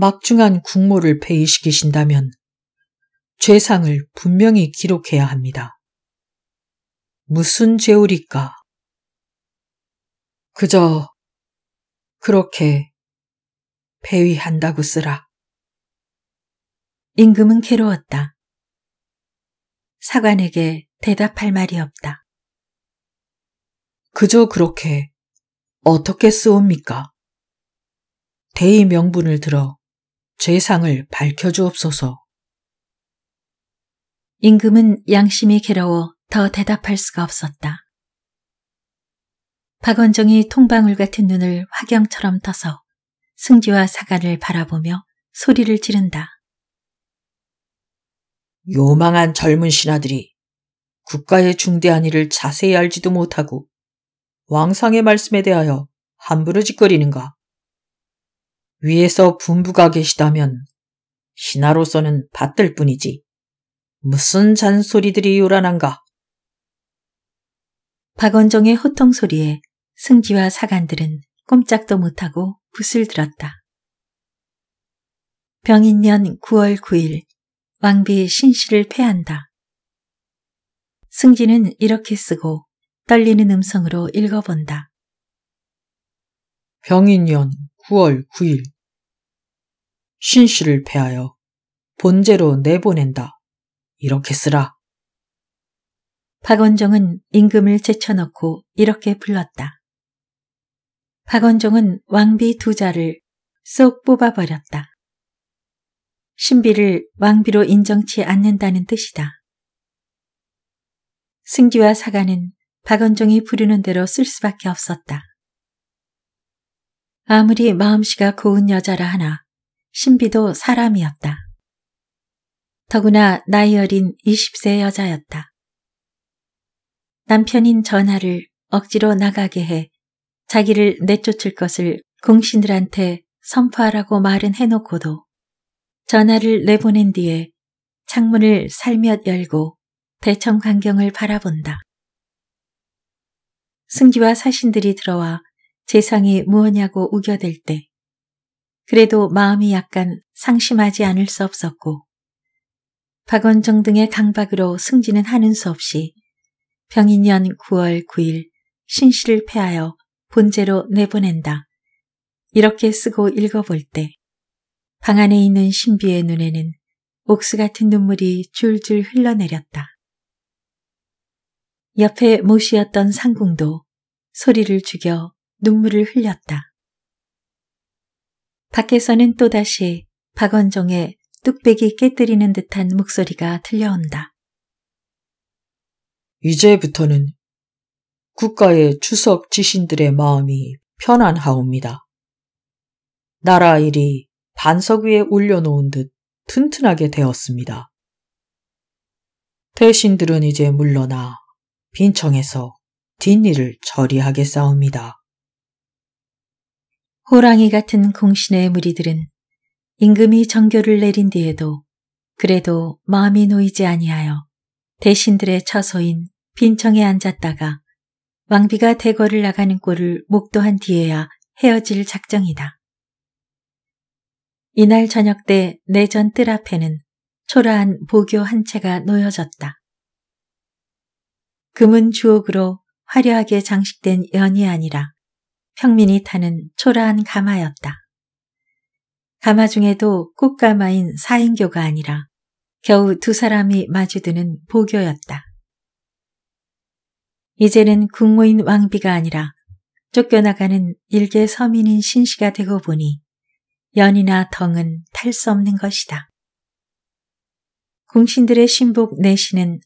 막중한 국모를 폐의시키신다면 죄상을 분명히 기록해야 합니다. 무슨 죄우리까? 그저 그렇게 폐위한다고 쓰라. 임금은 괴로웠다. 사관에게 대답할 말이 없다. 그저 그렇게 어떻게 쓰옵니까? 대의 명분을 들어 죄상을 밝혀주옵소서. 임금은 양심이 괴로워 더 대답할 수가 없었다. 박원정이 통방울 같은 눈을 화경처럼 떠서 승지와 사가를 바라보며 소리를 지른다. 요망한 젊은 신하들이 국가의 중대한 일을 자세히 알지도 못하고 왕상의 말씀에 대하여 함부로 짓거리는가? 위에서 분부가 계시다면 신하로서는 받들 뿐이지. 무슨 잔소리들이 요란한가. 박원종의 호통 소리에 승기와 사관들은 꼼짝도 못하고 붓을 들었다. 병인년 9월 9일 왕비 신씨를 패한다. 승기는 이렇게 쓰고 떨리는 음성으로 읽어본다. 병인년 9월 9일 신 씨를 패하여 본제로 내보낸다. 이렇게 쓰라. 박원종은 임금을 제쳐넣고 이렇게 불렀다. 박원종은 왕비 두 자를 쏙 뽑아버렸다. 신비를 왕비로 인정치 않는다는 뜻이다. 승기와 사가는 박원종이 부르는 대로 쓸 수밖에 없었다. 아무리 마음씨가 고운 여자라 하나 신비도 사람이었다. 더구나 나이 어린 20세 여자였다. 남편인 전하를 억지로 나가게 해 자기를 내쫓을 것을 공신들한테 선포하라고 말은 해놓고도 전화를 내보낸 뒤에 창문을 살며 열고 대청 광경을 바라본다. 승기와 사신들이 들어와 세상이 무엇냐고 우겨댈 때 그래도 마음이 약간 상심하지 않을 수 없었고 박원정 등의 강박으로 승진은 하는 수 없이 병인년 9월 9일 신시를 패하여 본제로 내보낸다. 이렇게 쓰고 읽어볼 때 방 안에 있는 신비의 눈에는 옥수 같은 눈물이 줄줄 흘러내렸다. 옆에 모시였던 상궁도 소리를 죽여 눈물을 흘렸다. 밖에서는 또다시 박원종의 뚝배기 깨뜨리는 듯한 목소리가 들려온다. 이제부터는 국가의 추석 지신들의 마음이 편안하옵니다. 나라 일이 반석 위에 올려놓은 듯 튼튼하게 되었습니다. 대신들은 이제 물러나 빈청에서 뒷일을 처리하게 싸웁니다. 호랑이 같은 공신의 무리들은 임금이 정교를 내린 뒤에도 그래도 마음이 놓이지 아니하여 대신들의 처소인 빈청에 앉았다가 왕비가 대궐을 나가는 꼴을 목도한 뒤에야 헤어질 작정이다. 이날 저녁 때 내전 뜰 앞에는 초라한 보교 한 채가 놓여졌다. 금은 주옥으로 화려하게 장식된 연이 아니라 평민이 타는 초라한 가마였다. 가마 중에도 꽃가마인 사인교가 아니라 겨우 두 사람이 마주드는 보교였다. 이제는 국모인 왕비가 아니라 쫓겨나가는 일개 서민인 신씨가 되고 보니 연이나 덩은 탈 수 없는 것이다. 공신들의 신복 내신은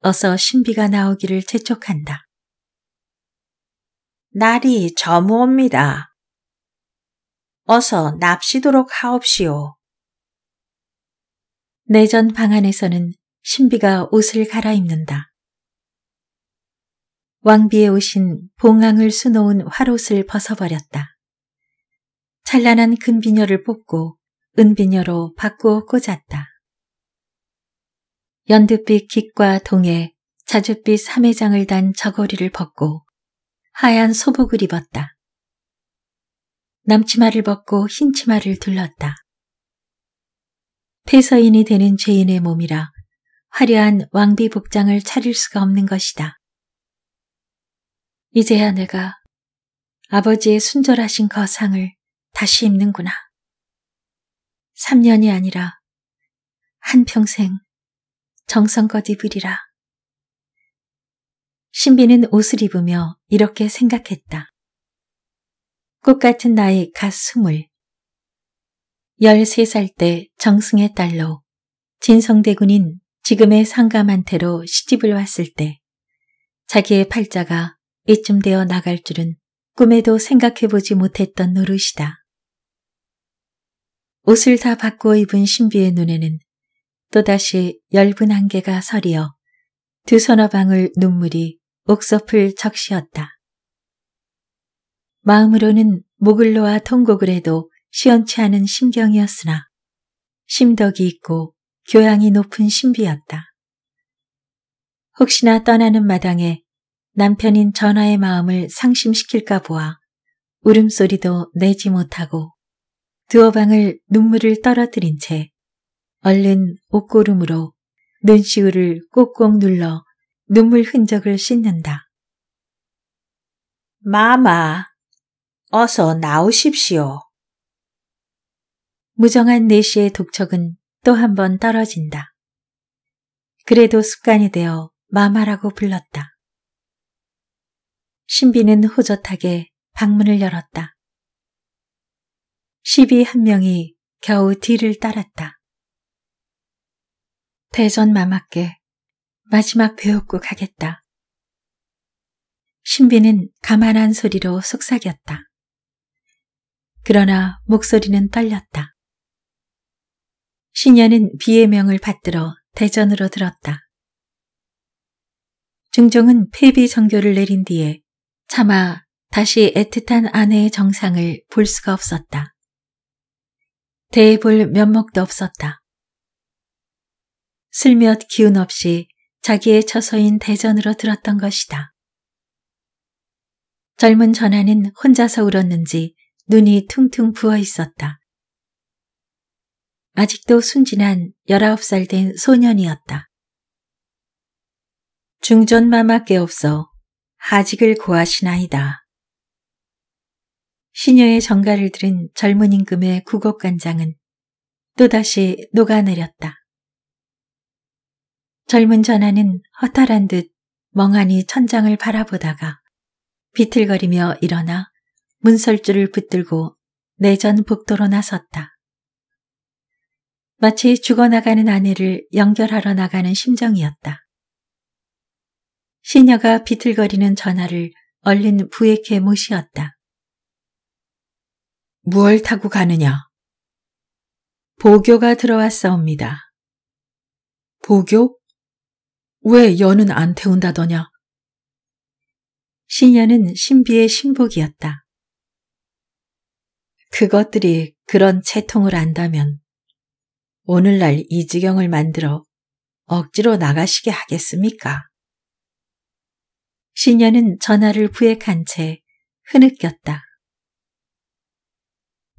어서 신비가 나오기를 재촉한다. 날이 저무옵니다. 어서 납시도록 하옵시오. 내전 방 안에서는 신비가 옷을 갈아입는다. 왕비의 옷인 봉황을 수놓은 활옷을 벗어버렸다. 찬란한 금비녀를 뽑고 은비녀로 바꾸어 꽂았다. 연두빛 깃과 동에 자줏빛 삼회장을 단 저고리를 벗고 하얀 소복을 입었다. 남치마를 벗고 흰 치마를 둘렀다. 폐서인이 되는 죄인의 몸이라 화려한 왕비 복장을 차릴 수가 없는 것이다. 이제야 내가 아버지의 순절하신 거상을 다시 입는구나. 3년이 아니라 한평생 정성껏 입으리라. 신비는 옷을 입으며 이렇게 생각했다. 꽃 같은 나의 갓 스물. 13살 때 정승의 딸로 진성대군인 지금의 상감한테로 시집을 왔을 때 자기의 팔자가 이쯤 되어 나갈 줄은 꿈에도 생각해보지 못했던 노릇이다. 옷을 다바꾸어 입은 신비의 눈에는 또다시 엷은 안개가 서리어 두 서너 방울 눈물이 옥서풀 적시였다. 마음으로는 목을 놓아 통곡을 해도 시원치 않은 심경이었으나 심덕이 있고 교양이 높은 신비였다. 혹시나 떠나는 마당에 남편인 전하의 마음을 상심시킬까 보아 울음소리도 내지 못하고 두어 방을 눈물을 떨어뜨린 채 얼른 옷고름으로 눈시울을 꼭꼭 눌러 눈물 흔적을 씻는다. 마마, 어서 나오십시오. 무정한 내시의 독촉은 또 한 번 떨어진다. 그래도 습관이 되어 마마라고 불렀다. 신비는 호젓하게 방문을 열었다. 시비 한 명이 겨우 뒤를 따랐다. 대전 마마께 마지막 배웠고 가겠다. 신비는 가만한 소리로 속삭였다. 그러나 목소리는 떨렸다. 신녀는 비의 명을 받들어 대전으로 들었다. 중종은 폐비 정교를 내린 뒤에 차마 다시 애틋한 아내의 정상을 볼 수가 없었다. 대해볼 면목도 없었다. 슬며 기운 없이 자기의 처서인 대전으로 들었던 것이다. 젊은 전하는 혼자서 울었는지 눈이 퉁퉁 부어 있었다. 아직도 순진한 19살 된 소년이었다. 중전마마께 없어 하직을 구하시나이다 시녀의 정가를 들은 젊은 임금의 구곡간장은 또다시 녹아내렸다. 젊은 전하는 허탈한 듯 멍하니 천장을 바라보다가 비틀거리며 일어나 문설주를 붙들고 내전 복도로 나섰다. 마치 죽어나가는 아내를 연결하러 나가는 심정이었다. 시녀가 비틀거리는 전화를 얼른 부액해 모시었다. 무얼 타고 가느냐? 보교가 들어왔사옵니다. 보교? 왜 여는 안 태운다더냐? 신녀는 신비의 신복이었다. 그것들이 그런 채통을 안다면 오늘날 이 지경을 만들어 억지로 나가시게 하겠습니까? 신녀는 전화를 부액한 채 흐느꼈다.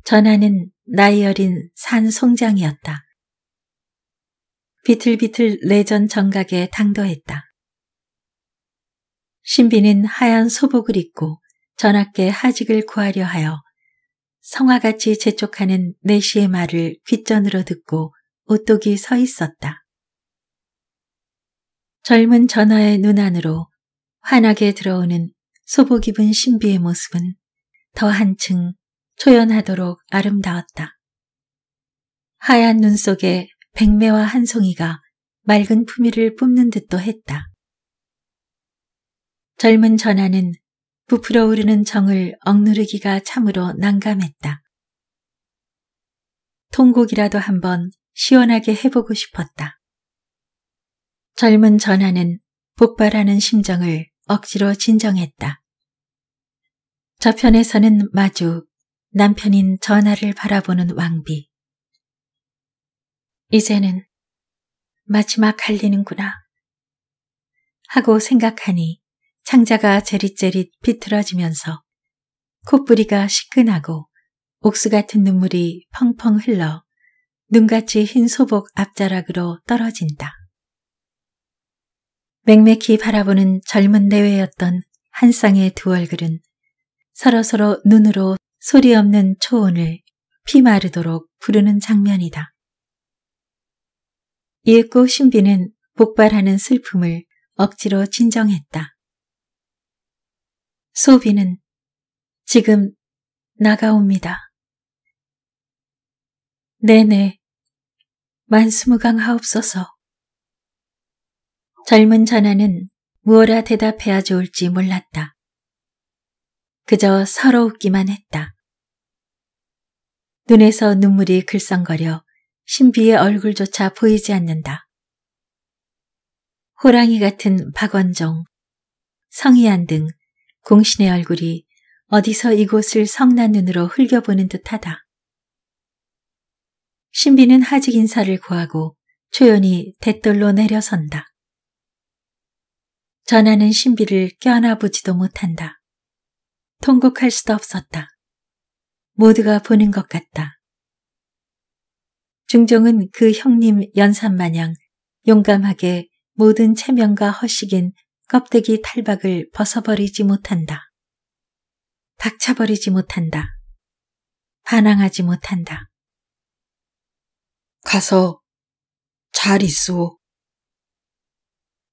전화는 나이 어린 산송장이었다. 비틀비틀 레전 정각에 당도했다. 신비는 하얀 소복을 입고 전학계 하직을 구하려 하여 성화같이 재촉하는 내시의 말을 귀전으로 듣고 오똑이 서 있었다. 젊은 전하의 눈 안으로 환하게 들어오는 소복 입은 신비의 모습은 더 한층 초연하도록 아름다웠다. 하얀 눈 속에 백매와 한송이가 맑은 품위를 뿜는 듯도 했다. 젊은 전하는 부풀어 오르는 정을 억누르기가 참으로 난감했다. 통곡이라도 한번 시원하게 해보고 싶었다. 젊은 전하는 복발하는 심정을 억지로 진정했다. 저편에서는 마주 남편인 전하를 바라보는 왕비. 이제는 마지막 할리는구나. 하고 생각하니 창자가 제릿제릿 비틀어지면서 콧부리가 시끈하고 옥수 같은 눈물이 펑펑 흘러 눈같이 흰 소복 앞자락으로 떨어진다. 맥맥히 바라보는 젊은 내외였던 한 쌍의 두 얼굴은 서로서로 눈으로 소리 없는 초원을 피 마르도록 부르는 장면이다. 이윽고 신비는 폭발하는 슬픔을 억지로 진정했다. 소비는 지금 나가옵니다. 네네. 만스무강 하옵소서. 젊은 자나는무어라 대답해야 좋을지 몰랐다. 그저 서러 웃기만 했다. 눈에서 눈물이 글썽거려 신비의 얼굴조차 보이지 않는다. 호랑이 같은 박원정 성희안 등 공신의 얼굴이 어디서 이곳을 성난 눈으로 흘겨보는 듯하다. 신비는 하직 인사를 구하고 초연이 대떨로 내려선다. 전하는 신비를 껴안아보지도 못한다. 통곡할 수도 없었다. 모두가 보는 것 같다. 중종은 그 형님 연산마냥 용감하게 모든 체면과 허식인 껍데기 탈박을 벗어버리지 못한다. 닥쳐버리지 못한다. 반항하지 못한다. 가서 잘 있소.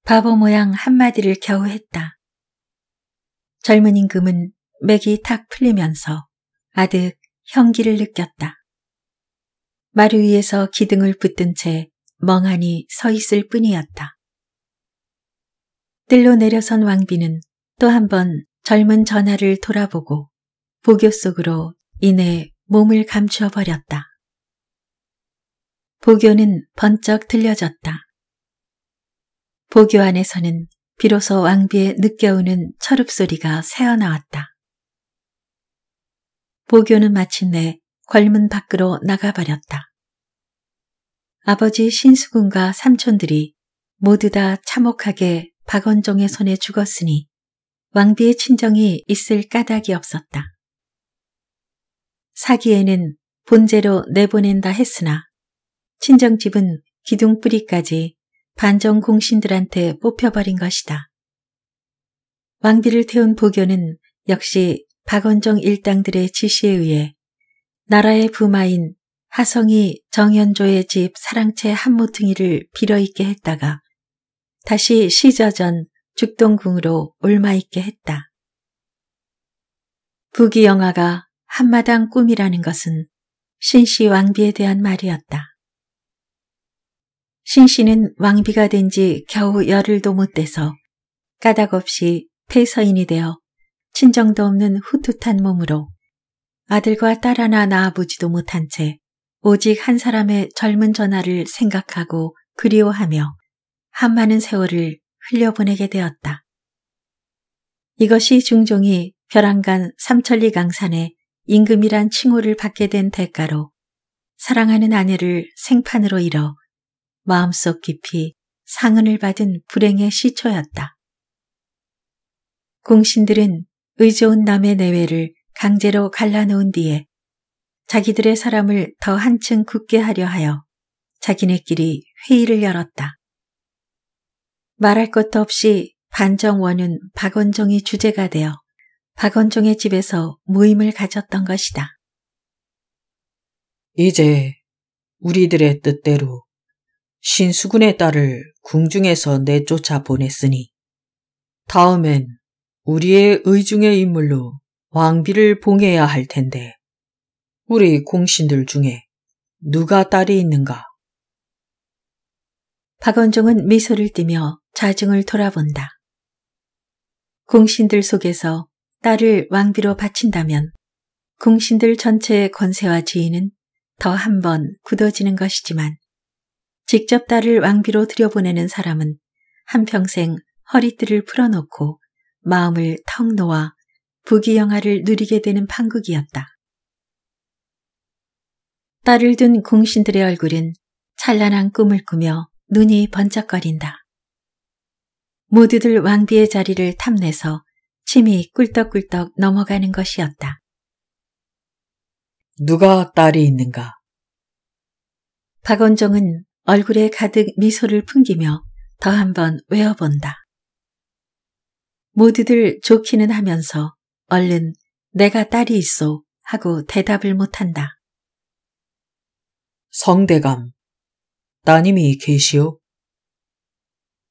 바보 모양 한마디를 겨우 했다. 젊은 임금은 맥이 탁 풀리면서 아득 형기를 느꼈다. 마루 위에서 기둥을 붙든 채 멍하니 서 있을 뿐이었다. 뜰로 내려선 왕비는 또 한 번 젊은 전하를 돌아보고 보교 속으로 이내 몸을 감추어 버렸다. 보교는 번쩍 들려졌다. 보교 안에서는 비로소 왕비의 느껴오는 철읍소리가 새어나왔다. 보교는 마침내 궐문 밖으로 나가버렸다. 아버지 신수군과 삼촌들이 모두 다 참혹하게 박원종의 손에 죽었으니 왕비의 친정이 있을 까닭이 없었다. 사기에는 본제로 내보낸다 했으나 친정집은 기둥뿌리까지 반정 공신들한테 뽑혀버린 것이다. 왕비를 태운 보교는 역시 박원종 일당들의 지시에 의해 나라의 부마인 하성이 정현조의 집 사랑채 한 모퉁이를 빌어있게 했다가 다시 시저전 죽동궁으로 옮아있게 했다. 부귀영화가 한마당 꿈이라는 것은 신씨 왕비에 대한 말이었다. 신씨는 왕비가 된 지 겨우 열흘도 못 돼서 까닭없이 폐서인이 되어 친정도 없는 후투한 몸으로 아들과 딸 하나 낳아보지도 못한 채 오직 한 사람의 젊은 전화를 생각하고 그리워하며 한 많은 세월을 흘려보내게 되었다. 이것이 중종이 벼랑간 삼천리 강산에 임금이란 칭호를 받게 된 대가로 사랑하는 아내를 생판으로 잃어 마음속 깊이 상흔을 받은 불행의 시초였다. 공신들은 의좋은 남의 내외를 강제로 갈라놓은 뒤에 자기들의 사람을 더 한층 굳게 하려 하여 자기네끼리 회의를 열었다. 말할 것도 없이 반정원은 박원종이 주제가 되어 박원종의 집에서 모임을 가졌던 것이다. 이제 우리들의 뜻대로 신수군의 딸을 궁중에서 내쫓아 보냈으니 다음엔 우리의 의중의 인물로 왕비를 봉해야 할 텐데 우리 공신들 중에 누가 딸이 있는가? 박원종은 미소를 띠며 좌중을 돌아본다. 공신들 속에서 딸을 왕비로 바친다면 공신들 전체의 권세와 지위는 더 한 번 굳어지는 것이지만 직접 딸을 왕비로 들여보내는 사람은 한평생 허리띠를 풀어놓고 마음을 턱 놓아 부귀영화를 누리게 되는 판국이었다. 딸을 둔 공신들의 얼굴은 찬란한 꿈을 꾸며 눈이 번쩍거린다. 모두들 왕비의 자리를 탐내서 침이 꿀떡꿀떡 넘어가는 것이었다. 누가 딸이 있는가? 박원종은 얼굴에 가득 미소를 풍기며 더 한번 외워본다 모두들 좋기는 하면서 얼른 내가 딸이 있어 하고 대답을 못한다. 성대감, 따님이 계시오?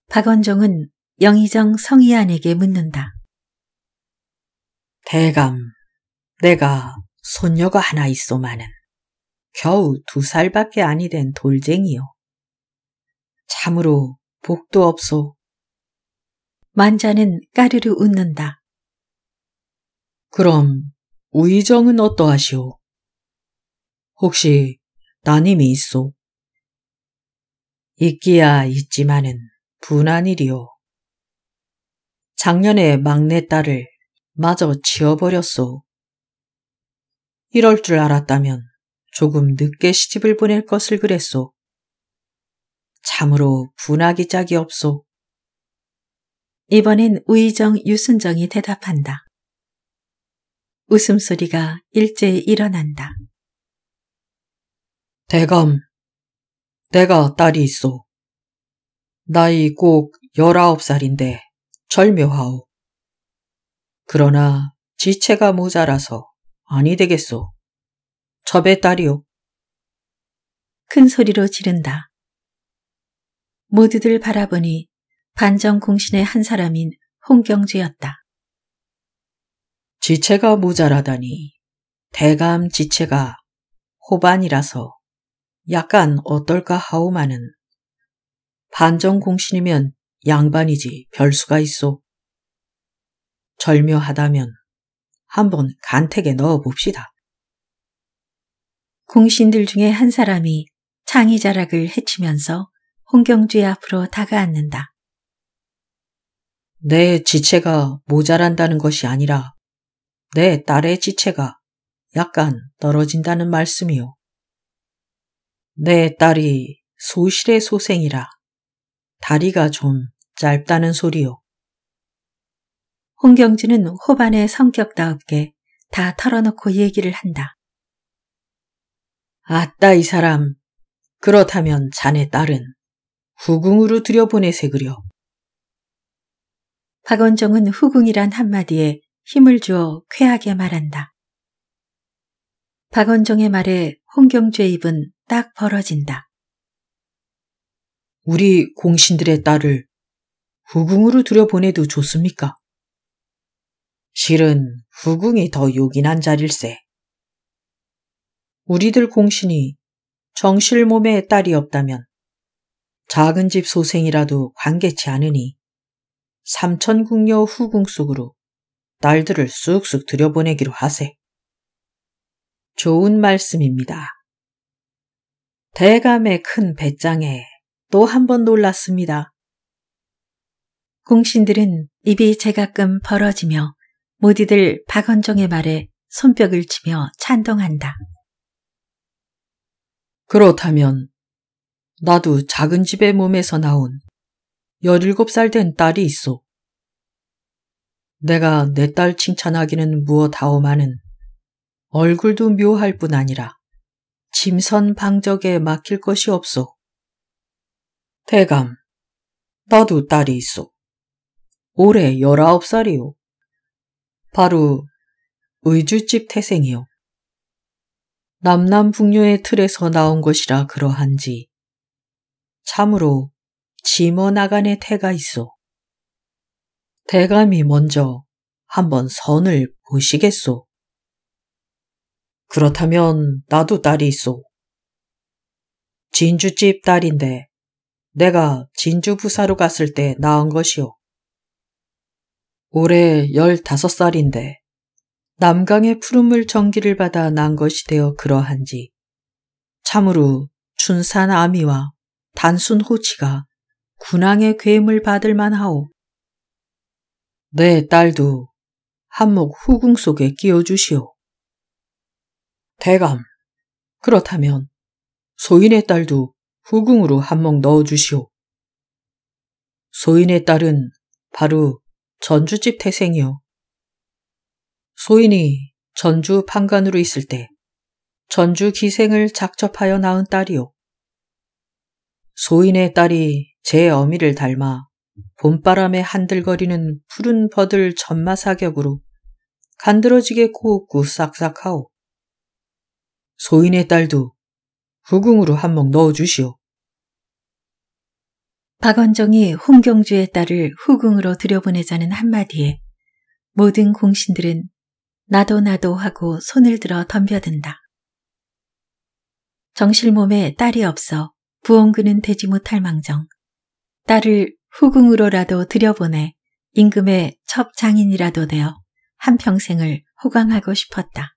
박원종은 영희정 성희안에게 묻는다. 대감, 내가 손녀가 하나 있소마는 겨우 두 살밖에 아니 된 돌쟁이요. 참으로 복도 없소. 만자는 까르르 웃는다. 그럼 우의정은 어떠하시오? 혹시 난임이 있소? 있기야 있지만은 분한 일이오. 작년에 막내딸을 마저 지어버렸소. 이럴 줄 알았다면 조금 늦게 시집을 보낼 것을 그랬소. 참으로 분하기 짝이 없소. 이번엔 우의정 유순정이 대답한다. 웃음소리가 일제히 일어난다. 대감, 내가 딸이 있어. 나이 꼭 열아홉 살인데 절묘하오. 그러나 지체가 모자라서 아니 되겠소. 첩의 딸이오. 큰 소리로 지른다. 모두들 바라보니 반정공신의 한 사람인 홍경주였다. 지체가 모자라다니 대감 지체가 호반이라서 약간 어떨까 하오마는 반정 공신이면 양반이지 별수가 있어. 절묘하다면 한번 간택에 넣어봅시다. 공신들 중에 한 사람이 창의자락을 해치면서 홍경주의 앞으로 다가앉는다. 내 지체가 모자란다는 것이 아니라 내 딸의 지체가 약간 떨어진다는 말씀이요. 내 딸이 소실의 소생이라 다리가 좀 짧다는 소리요. 홍경진은 호반의 성격다없게 다 털어놓고 얘기를 한다. 아따 이 사람. 그렇다면 자네 딸은 후궁으로 들여보내세 그려. 박원정은 후궁이란 한마디에 힘을 주어 쾌하게 말한다. 박원종의 말에 홍경주의 입은 딱 벌어진다. 우리 공신들의 딸을 후궁으로 들여보내도 좋습니까? 실은 후궁이 더 요긴한 자릴세. 우리들 공신이 정실 몸에 딸이 없다면 작은 집 소생이라도 관계치 않으니 삼천궁녀 후궁 속으로 딸들을 쑥쑥 들여보내기로 하세. 좋은 말씀입니다. 대감의 큰 배짱에 또 한 번 놀랐습니다. 공신들은 입이 제가끔 벌어지며 모디들 박원종의 말에 손뼉을 치며 찬동한다. 그렇다면 나도 작은 집의 몸에서 나온 17살 된 딸이 있어. 내가 내 딸 칭찬하기는 무엇하오마는 얼굴도 묘할 뿐 아니라 짐선 방적에 막힐 것이 없소. 대감, 나도 딸이 있소. 올해 열아홉 살이오. 바로 의주집 태생이요. 남남북녀의 틀에서 나온 것이라 그러한지 참으로 짐어 나간의 태가 있어. 대감이 먼저 한번 선을 보시겠소. 그렇다면 나도 딸이 있소. 진주집 딸인데 내가 진주 부사로 갔을 때 낳은 것이오. 올해 15살인데 남강의 푸른물 전기를 받아 난 것이 되어 그러한지 참으로 춘산 아미와 단순 호치가 군왕의 괴물 받을 만하오. 내 딸도 한몫 후궁 속에 끼워주시오. 대감, 그렇다면 소인의 딸도 후궁으로 한몫 넣어주시오. 소인의 딸은 바로 전주집 태생이오 소인이 전주 판관으로 있을 때 전주 기생을 작접하여 낳은 딸이오 소인의 딸이 제 어미를 닮아 봄바람에 한들거리는 푸른 버들 전마사격으로 간드러지게 고웃고 싹싹하오. 소인의 딸도 후궁으로 한몫 넣어주시오. 박원정이 홍경주의 딸을 후궁으로 들여보내자는 한마디에 모든 공신들은 나도 나도 하고 손을 들어 덤벼든다. 정실몸에 딸이 없어 부엉근은 되지 못할 망정 딸을 후궁으로라도 들여보내 임금의 첩 장인이라도 되어 한평생을 호강하고 싶었다.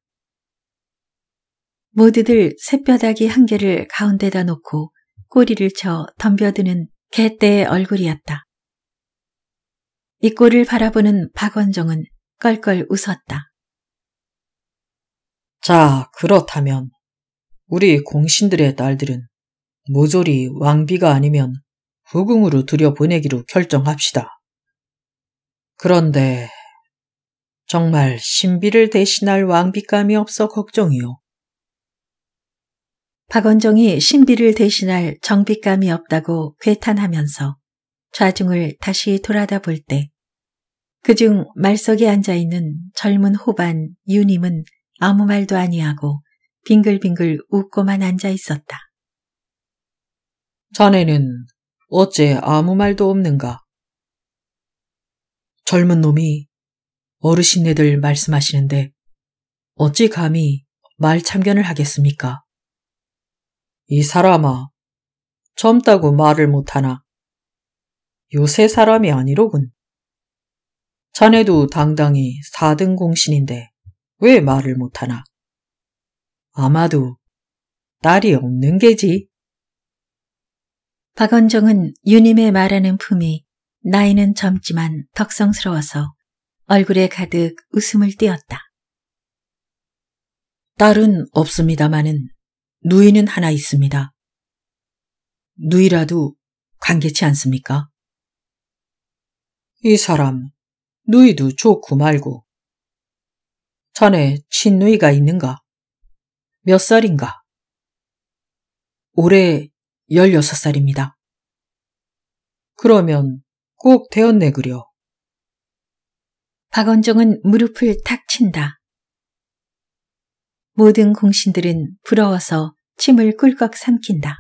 모두들 새뼈다귀 한 개를 가운데다 놓고 꼬리를 쳐 덤벼드는 개떼의 얼굴이었다. 이 꼴을 바라보는 박원정은 껄껄 웃었다. 자, 그렇다면 우리 공신들의 딸들은 모조리 왕비가 아니면 부궁으로 들여보내기로 결정합시다. 그런데 정말 신비를 대신할 왕비감이 없어 걱정이요. 박원종이 신비를 대신할 정비감이 없다고 괴탄하면서 좌중을 다시 돌아다 볼때 그중 말석에 앉아있는 젊은 호반 유님은 아무 말도 아니하고 빙글빙글 웃고만 앉아있었다. 자네는 어째 아무 말도 없는가? 젊은 놈이 어르신네들 말씀하시는데 어찌 감히 말 참견을 하겠습니까? 이 사람아, 젊다고 말을 못하나. 요새 사람이 아니로군. 자네도 당당히 4등 공신인데 왜 말을 못하나. 아마도 딸이 없는 게지. 박원종은 유님의 말하는 품이 나이는 젊지만 덕성스러워서 얼굴에 가득 웃음을 띄었다. 딸은 없습니다마는 누이는 하나 있습니다. 누이라도 관계치 않습니까? 이 사람, 누이도 좋고 말고. 자네 친누이가 있는가? 몇 살인가? 올해 16살입니다. 그러면 꼭 되었네 그려. 박원종은 무릎을 탁 친다. 모든 공신들은 부러워서 침을 꿀꺽 삼킨다.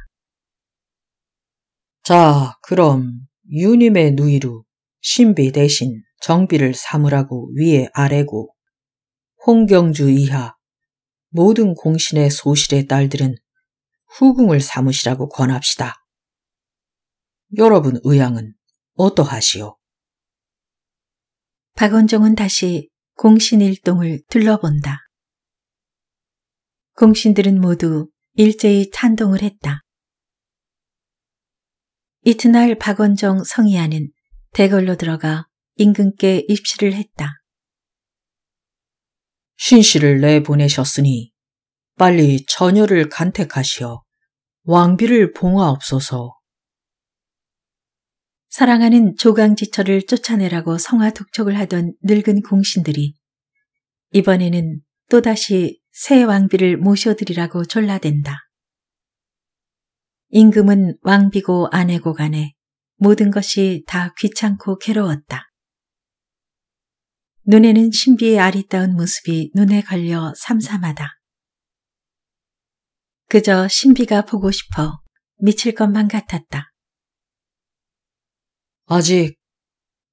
자, 그럼 유님의 누이로 신비 대신 정비를 삼으라고 위에 아래고 홍경주 이하 모든 공신의 소실의 딸들은 후궁을 삼으시라고 권합시다. 여러분 의향은 어떠하시오? 박원종은 다시 공신일동을 둘러본다. 공신들은 모두 일제히 찬동을 했다. 이튿날 박원종 성의안은 대궐로 들어가 임금께 입시를 했다. 신씨를 내보내셨으니 빨리 처녀를 간택하시어 왕비를 봉하옵소서. 사랑하는 조강지처를 쫓아내라고 성화 독촉을 하던 늙은 공신들이 이번에는 또다시 새 왕비를 모셔드리라고 졸라댄다. 임금은 왕비고 아내고 간에 모든 것이 다 귀찮고 괴로웠다. 눈에는 신비의 아리따운 모습이 눈에 걸려 삼삼하다. 그저 신비가 보고 싶어 미칠 것만 같았다. 아직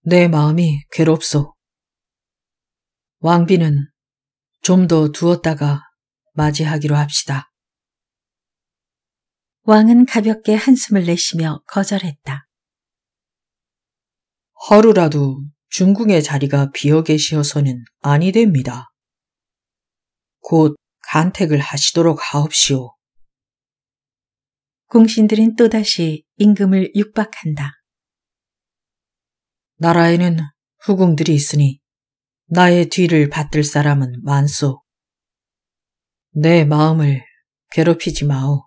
내 마음이 괴롭소. 왕비는 좀 더 두었다가 맞이하기로 합시다. 왕은 가볍게 한숨을 내쉬며 거절했다. 하루라도 중궁의 자리가 비어 계시어서는 아니 됩니다. 곧 간택을 하시도록 하옵시오. 공신들은 또다시 임금을 육박한다. 나라에는 후궁들이 있으니 나의 뒤를 받들 사람은 만소. 내 마음을 괴롭히지 마오.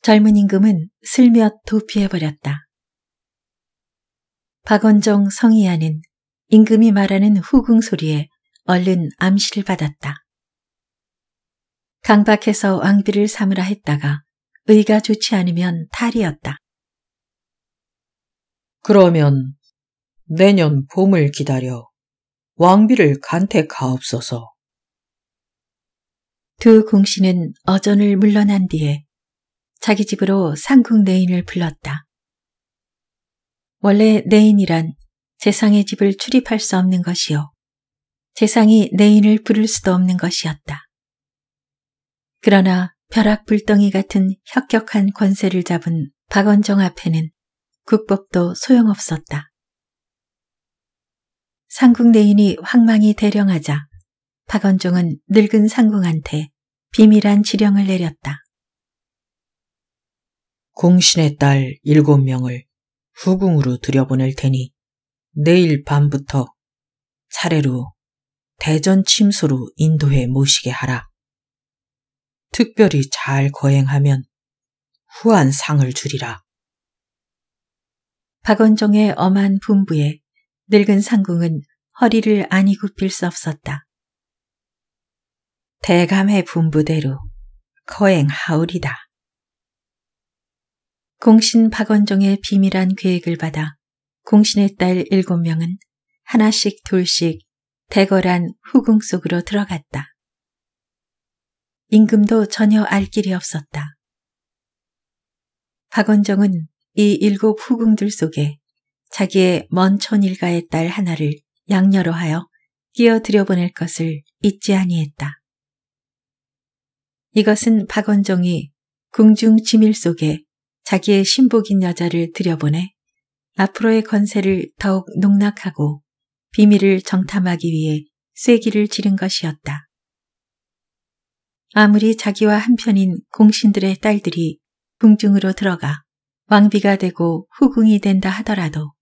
젊은 임금은 슬며 도피해버렸다. 박원정 성희아는 임금이 말하는 후궁 소리에 얼른 암시를 받았다. 강박해서 왕비를 삼으라 했다가 의가 좋지 않으면 탈이었다. 그러면 내년 봄을 기다려 왕비를 간택하옵소서. 두궁신은 어전을 물러난 뒤에 자기 집으로 상궁 내인을 불렀다. 원래 내인이란 재상의 집을 출입할 수 없는 것이요. 재상이 내인을 부를 수도 없는 것이었다. 그러나 벼락불덩이 같은 혁혁한 권세를 잡은 박원정 앞에는 국법도 소용없었다. 상궁내인이 황망히 대령하자 박원종은 늙은 상궁한테 비밀한 지령을 내렸다. 공신의 딸 일곱 명을 후궁으로 들여보낼 테니 내일 밤부터 차례로 대전 침소로 인도해 모시게 하라. 특별히 잘 거행하면 후한 상을 주리라. 박원종의 엄한 분부에 늙은 상궁은 허리를 아니 굽힐 수 없었다. 대감의 분부대로 거행하오리다. 공신 박원종의 비밀한 계획을 받아 공신의 딸 일곱 명은 하나씩 둘씩 대거란 후궁 속으로 들어갔다. 임금도 전혀 알 길이 없었다. 박원정은 이 일곱 후궁들 속에 자기의 먼 촌일가의 딸 하나를 양녀로 하여 끼어들여 보낼 것을 잊지 아니했다. 이것은 박원정이 궁중 지밀 속에 자기의 신복인 여자를 들여보내 앞으로의 건세를 더욱 농락하고 비밀을 정탐하기 위해 쐐기를 지른 것이었다. 아무리 자기와 한편인 공신들의 딸들이 궁중으로 들어가 왕비가 되고 후궁이 된다 하더라도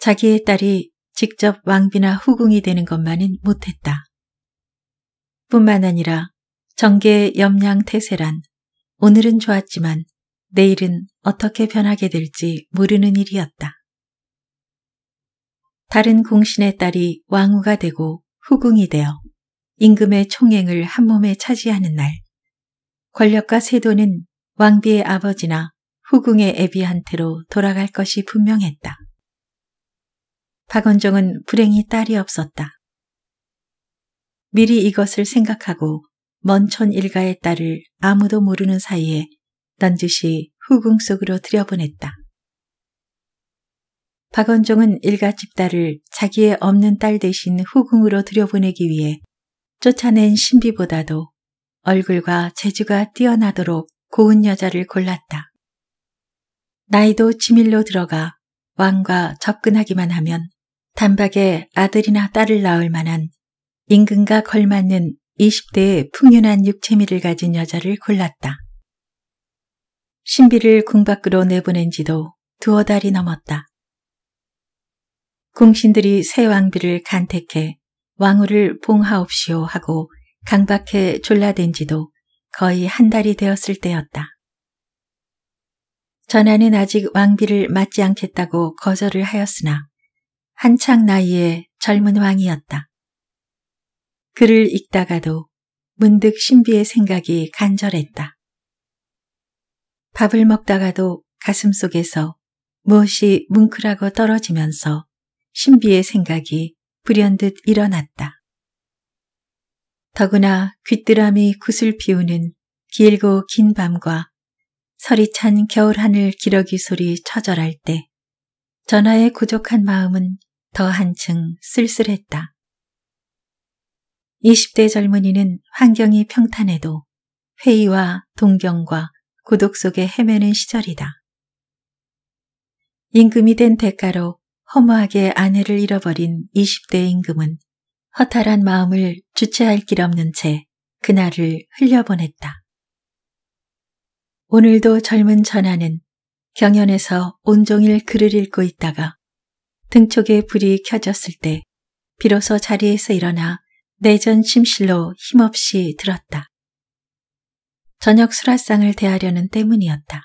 자기의 딸이 직접 왕비나 후궁이 되는 것만은 못했다. 뿐만 아니라 정계의 염량 태세란 오늘은 좋았지만 내일은 어떻게 변하게 될지 모르는 일이었다. 다른 공신의 딸이 왕후가 되고 후궁이 되어 임금의 총행을 한몸에 차지하는 날 권력과 세도는 왕비의 아버지나 후궁의 애비한테로 돌아갈 것이 분명했다. 박원종은 불행히 딸이 없었다. 미리 이것을 생각하고 먼촌 일가의 딸을 아무도 모르는 사이에 난듯이 후궁 속으로 들여보냈다. 박원종은 일가집 딸을 자기의 없는 딸 대신 후궁으로 들여보내기 위해 쫓아낸 신비보다도 얼굴과 재주가 뛰어나도록 고운 여자를 골랐다. 나이도 지밀로 들어가 왕과 접근하기만 하면 단박에 아들이나 딸을 낳을 만한 인근과 걸맞는 20대의 풍요난 육체미를 가진 여자를 골랐다. 신비를 궁 밖으로 내보낸 지도 두어 달이 넘었다. 궁신들이새 왕비를 간택해 왕후를 봉하옵시오 하고 강박해 졸라댄 지도 거의 한 달이 되었을 때였다. 전하는 아직 왕비를 맞지 않겠다고 거절을 하였으나 한창 나이에 젊은 왕이었다. 글을 읽다가도 문득 신비의 생각이 간절했다. 밥을 먹다가도 가슴 속에서 무엇이 뭉클하고 떨어지면서 신비의 생각이 불현듯 일어났다. 더구나 귀뚜라미 굿을 피우는 길고 긴 밤과 서리 찬 겨울 하늘 기러기 소리 처절할 때 전하의 고족한 마음은 더 한층 쓸쓸했다. 20대 젊은이는 환경이 평탄해도 회의와 동경과 고독 속에 헤매는 시절이다. 임금이 된 대가로 허무하게 아내를 잃어버린 20대 임금은 허탈한 마음을 주체할 길 없는 채 그날을 흘려보냈다. 오늘도 젊은 전하는 경연에서 온종일 글을 읽고 있다가 등쪽에 불이 켜졌을 때 비로소 자리에서 일어나 내전 심실로 힘없이 들었다. 저녁 수라상을 대하려는 때문이었다.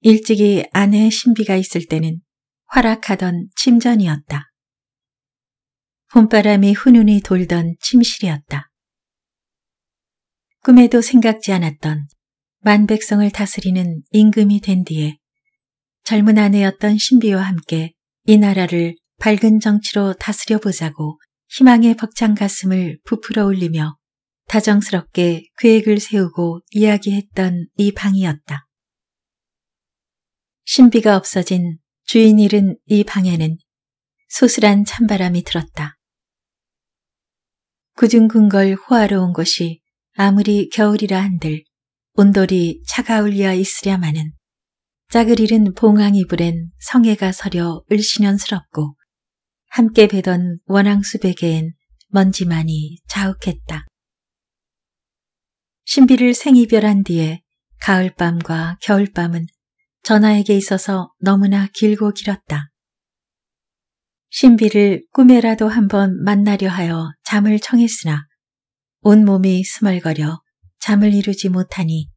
일찍이 아내의 신비가 있을 때는 활락하던 침전이었다. 봄바람이 훈훈히 돌던 침실이었다. 꿈에도 생각지 않았던 만백성을 다스리는 임금이 된 뒤에 젊은 아내였던 신비와 함께 이 나라를 밝은 정치로 다스려보자고 희망의 벅찬 가슴을 부풀어 올리며 다정스럽게 계획을 세우고 이야기했던 이 방이었다. 신비가 없어진 주인 잃은 이 방에는 소슬한 찬바람이 들었다. 구중궁걸 호화로운 곳이 아무리 겨울이라 한들 온돌이 차가울려 있으랴마는 짝을 잃은 봉황이불엔 성애가 서려 을신연스럽고 함께 베던 원앙수 백개엔 먼지만이 자욱했다. 신비를 생이별한 뒤에 가을밤과 겨울밤은 전하에게 있어서 너무나 길고 길었다. 신비를 꿈에라도 한번 만나려 하여 잠을 청했으나 온몸이 스멀거려 잠을 이루지 못하니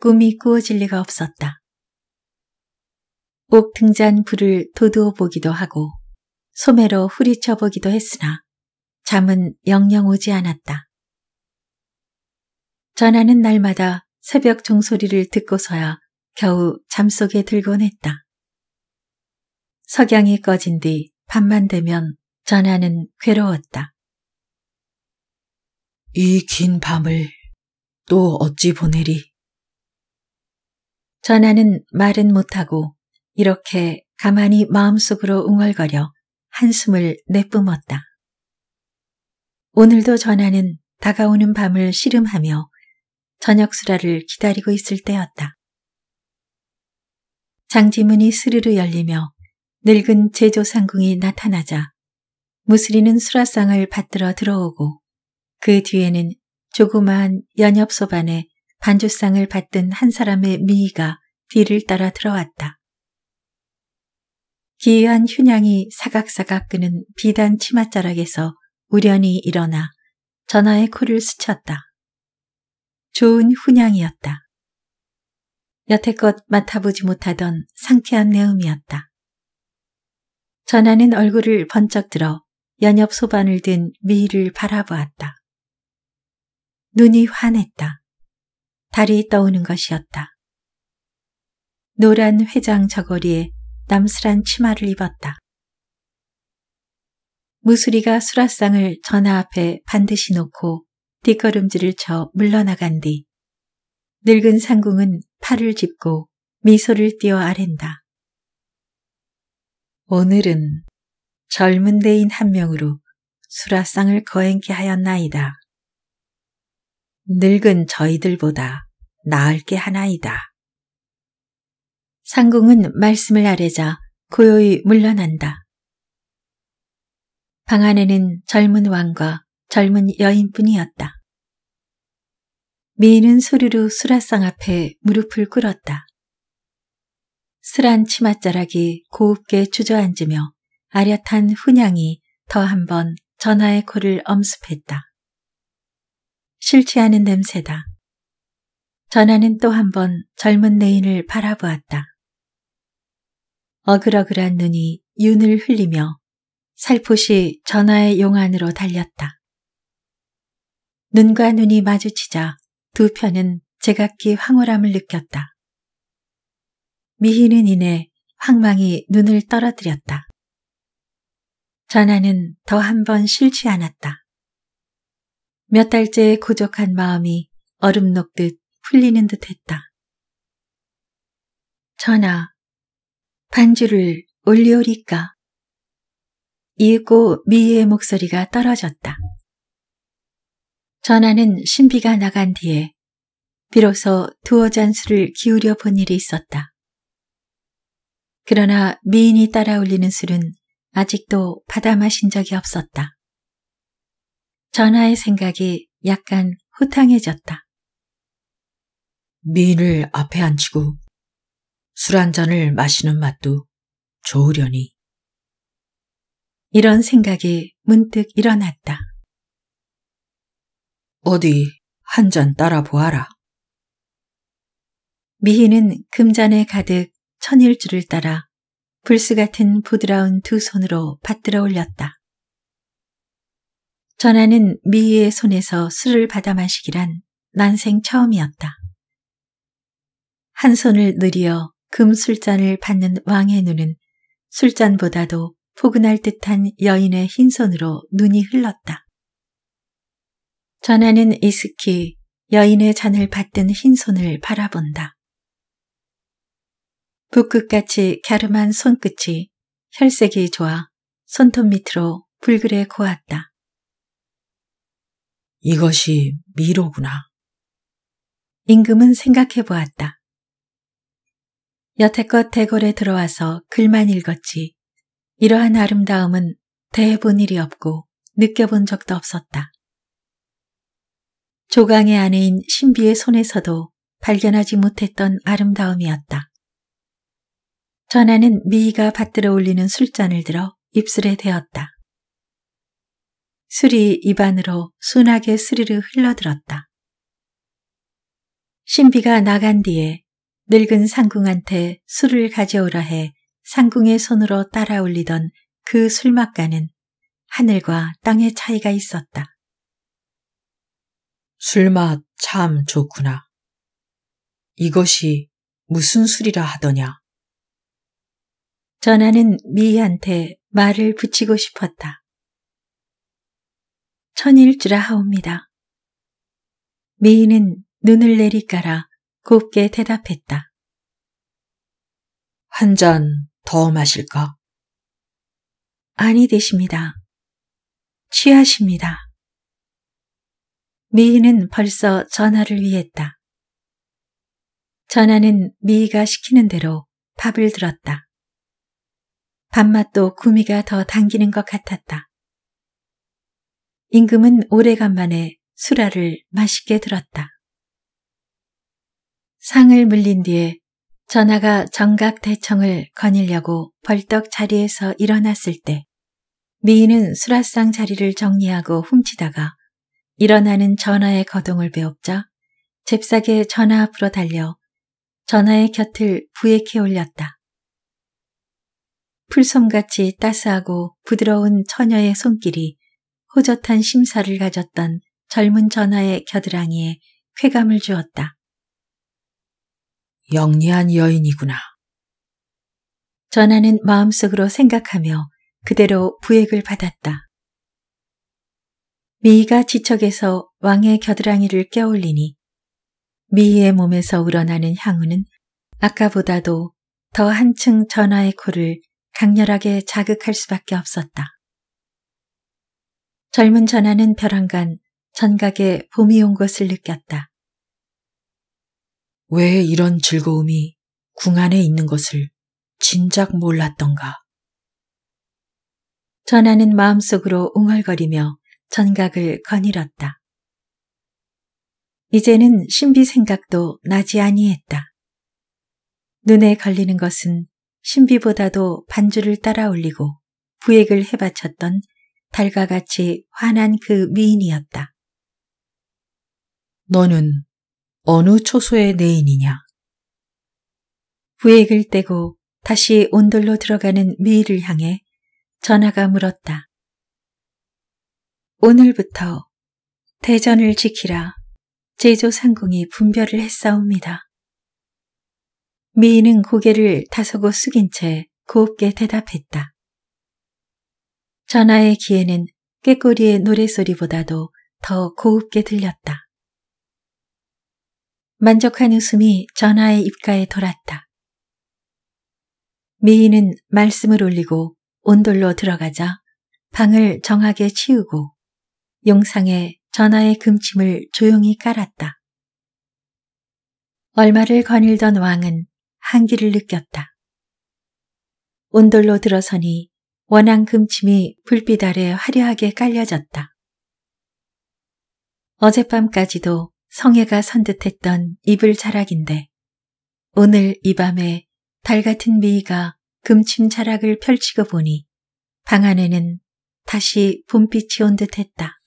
꿈이 꾸어질 리가 없었다. 옥 등잔 불을 도두어 보기도 하고 소매로 후리쳐 보기도 했으나 잠은 영영 오지 않았다. 전하는 날마다 새벽 종소리를 듣고서야 겨우 잠속에 들곤 했다. 석양이 꺼진 뒤 밤만 되면 전하는 괴로웠다. 이 긴 밤을 또 어찌 보내리? 전하는 말은 못하고 이렇게 가만히 마음속으로 웅얼거려 한숨을 내뿜었다. 오늘도 전하는 다가오는 밤을 씨름하며 저녁 수라를 기다리고 있을 때였다. 장지문이 스르르 열리며 늙은 제조상궁이 나타나자 무스리는 수라상을 받들어 들어오고 그 뒤에는 조그마한 연엽소반에 반주상을 받든 한 사람의 미이가 뒤를 따라 들어왔다. 기이한 휴냥이 사각사각 끄는 비단 치맛자락에서 우련히 일어나 전하의 코를 스쳤다. 좋은 훈양이었다. 여태껏 맡아보지 못하던 상쾌한 내음이었다. 전하는 얼굴을 번쩍 들어 연엽 소반을 든 미희를 바라보았다. 눈이 환했다. 달이 떠오는 것이었다. 노란 회장 저고리에 남스란 치마를 입었다. 무수리가 수라상을 전하 앞에 반드시 놓고 뒷걸음질을 쳐 물러나간 뒤 늙은 상궁은 팔을 짚고 미소를 띄어 아랜다. 오늘은 젊은 대인 한 명으로 수라상을 거행케 하였나이다. 늙은 저희들보다 나을 게 하나이다. 상궁은 말씀을 아래자 고요히 물러난다. 방 안에는 젊은 왕과 젊은 여인뿐이었다. 미인은 소리로 수라상 앞에 무릎을 꿇었다. 스한 치맛자락이 고흡게 주저앉으며 아렷한 훈양이 더 한 번 전하의 코를 엄습했다. 싫지 않은 냄새다. 전하는 또 한 번 젊은 내인을 바라보았다. 어그러그란 눈이 윤을 흘리며 살포시 전하의 용 안으로 달렸다. 눈과 눈이 마주치자 두 편은 제각기 황홀함을 느꼈다. 미희는 이내 황망이 눈을 떨어뜨렸다. 전화는 더 한 번 싫지 않았다. 몇 달째 고독한 마음이 얼음 녹듯 풀리는 듯 했다. 전하, 반주를 올리오리까? 이윽고 미희의 목소리가 떨어졌다. 전하는 신비가 나간 뒤에 비로소 두어 잔술을 기울여 본 일이 있었다. 그러나 미인이 따라 올리는 술은 아직도 받아 마신 적이 없었다. 전하의 생각이 약간 호탕해졌다. 미인을 앞에 앉히고 술 한 잔을 마시는 맛도 좋으려니. 이런 생각이 문득 일어났다. 어디 한 잔 따라 보아라. 미희는 금잔에 가득 천일주를 따라 불스 같은 부드러운 두 손으로 받들어 올렸다. 전하는 미희의 손에서 술을 받아 마시기란 난생 처음이었다. 한 손을 느리어 금술잔을 받는 왕의 눈은 술잔보다도 포근할 듯한 여인의 흰손으로 눈이 흘렀다. 전하는 이스키 여인의 잔을 받든 흰손을 바라본다. 북극같이 갸름한 손끝이 혈색이 좋아 손톱 밑으로 불그레 고았다 이것이 미로구나. 임금은 생각해 보았다. 여태껏 대궐에 들어와서 글만 읽었지 이러한 아름다움은 대해본 일이 없고 느껴본 적도 없었다. 조강의 아내인 신비의 손에서도 발견하지 못했던 아름다움이었다. 전하는 미희가 받들어 올리는 술잔을 들어 입술에 대었다. 술이 입안으로 순하게 스르르 흘러들었다. 신비가 나간 뒤에 늙은 상궁한테 술을 가져오라 해 상궁의 손으로 따라 올리던 그 술맛과는 하늘과 땅의 차이가 있었다. 술맛 참 좋구나. 이것이 무슨 술이라 하더냐. 전하는 미희한테 말을 붙이고 싶었다. 천일주라 하옵니다. 미희는 눈을 내리깔아 곱게 대답했다. 한 잔 더 마실까? 아니 되십니다. 취하십니다. 미희는 벌써 전화를 위했다. 전화는 미희가 시키는 대로 밥을 들었다. 밥맛도 구미가 더 당기는 것 같았다. 임금은 오래간만에 수라를 맛있게 들었다. 상을 물린 뒤에 전하가 정각 대청을 거닐려고 벌떡 자리에서 일어났을 때 미인은 수라상 자리를 정리하고 훔치다가 일어나는 전하의 거동을 배웁자 잽싸게 전하 앞으로 달려 전하의 곁을 부액해 올렸다. 풀솜같이 따스하고 부드러운 처녀의 손길이 호젓한 심사를 가졌던 젊은 전하의 겨드랑이에 쾌감을 주었다. 영리한 여인이구나. 전하는 마음속으로 생각하며 그대로 부액을 받았다. 미이가 지척에서 왕의 겨드랑이를 껴올리니 미이의 몸에서 우러나는 향우는 아까보다도 더 한층 전하의 코를 강렬하게 자극할 수밖에 없었다. 젊은 전하는 벼랑간 전각에 봄이 온 것을 느꼈다. 왜 이런 즐거움이 궁 안에 있는 것을 진작 몰랐던가. 전하는 마음속으로 웅얼거리며 전각을 거닐었다. 이제는 신비 생각도 나지 아니했다. 눈에 걸리는 것은 신비보다도 반주를 따라 올리고 부액을 해바쳤던 달과 같이 환한 그 미인이었다. 너는 어느 초소의 내인이냐? 부액을 떼고 다시 온돌로 들어가는 미를 향해 전하가 물었다. 오늘부터 대전을 지키라 제조상궁이 분별을 했사옵니다. 미인은 고개를 다소고 숙인 채 곱게 대답했다. 전하의 귀에는 꾀꼬리의 노래소리보다도 더고 u 게 들렸다. 만족한 웃음이 전하의 입가에 돌았다. 미인은 말씀을 올리고 온돌로 들어가자 방을 정하게 치우고 용상에 전하의 금침을 조용히 깔았다. 얼마를 거닐던 왕은 한기를 느꼈다. 온돌로 들어서니 원앙 금침이 불빛 아래 화려하게 깔려졌다. 어젯밤까지도 성애가 선듯했던 이불 자락인데 오늘 이 밤에 달 같은 미이가 금침 자락을 펼치고 보니 방 안에는 다시 봄빛이 온 듯했다.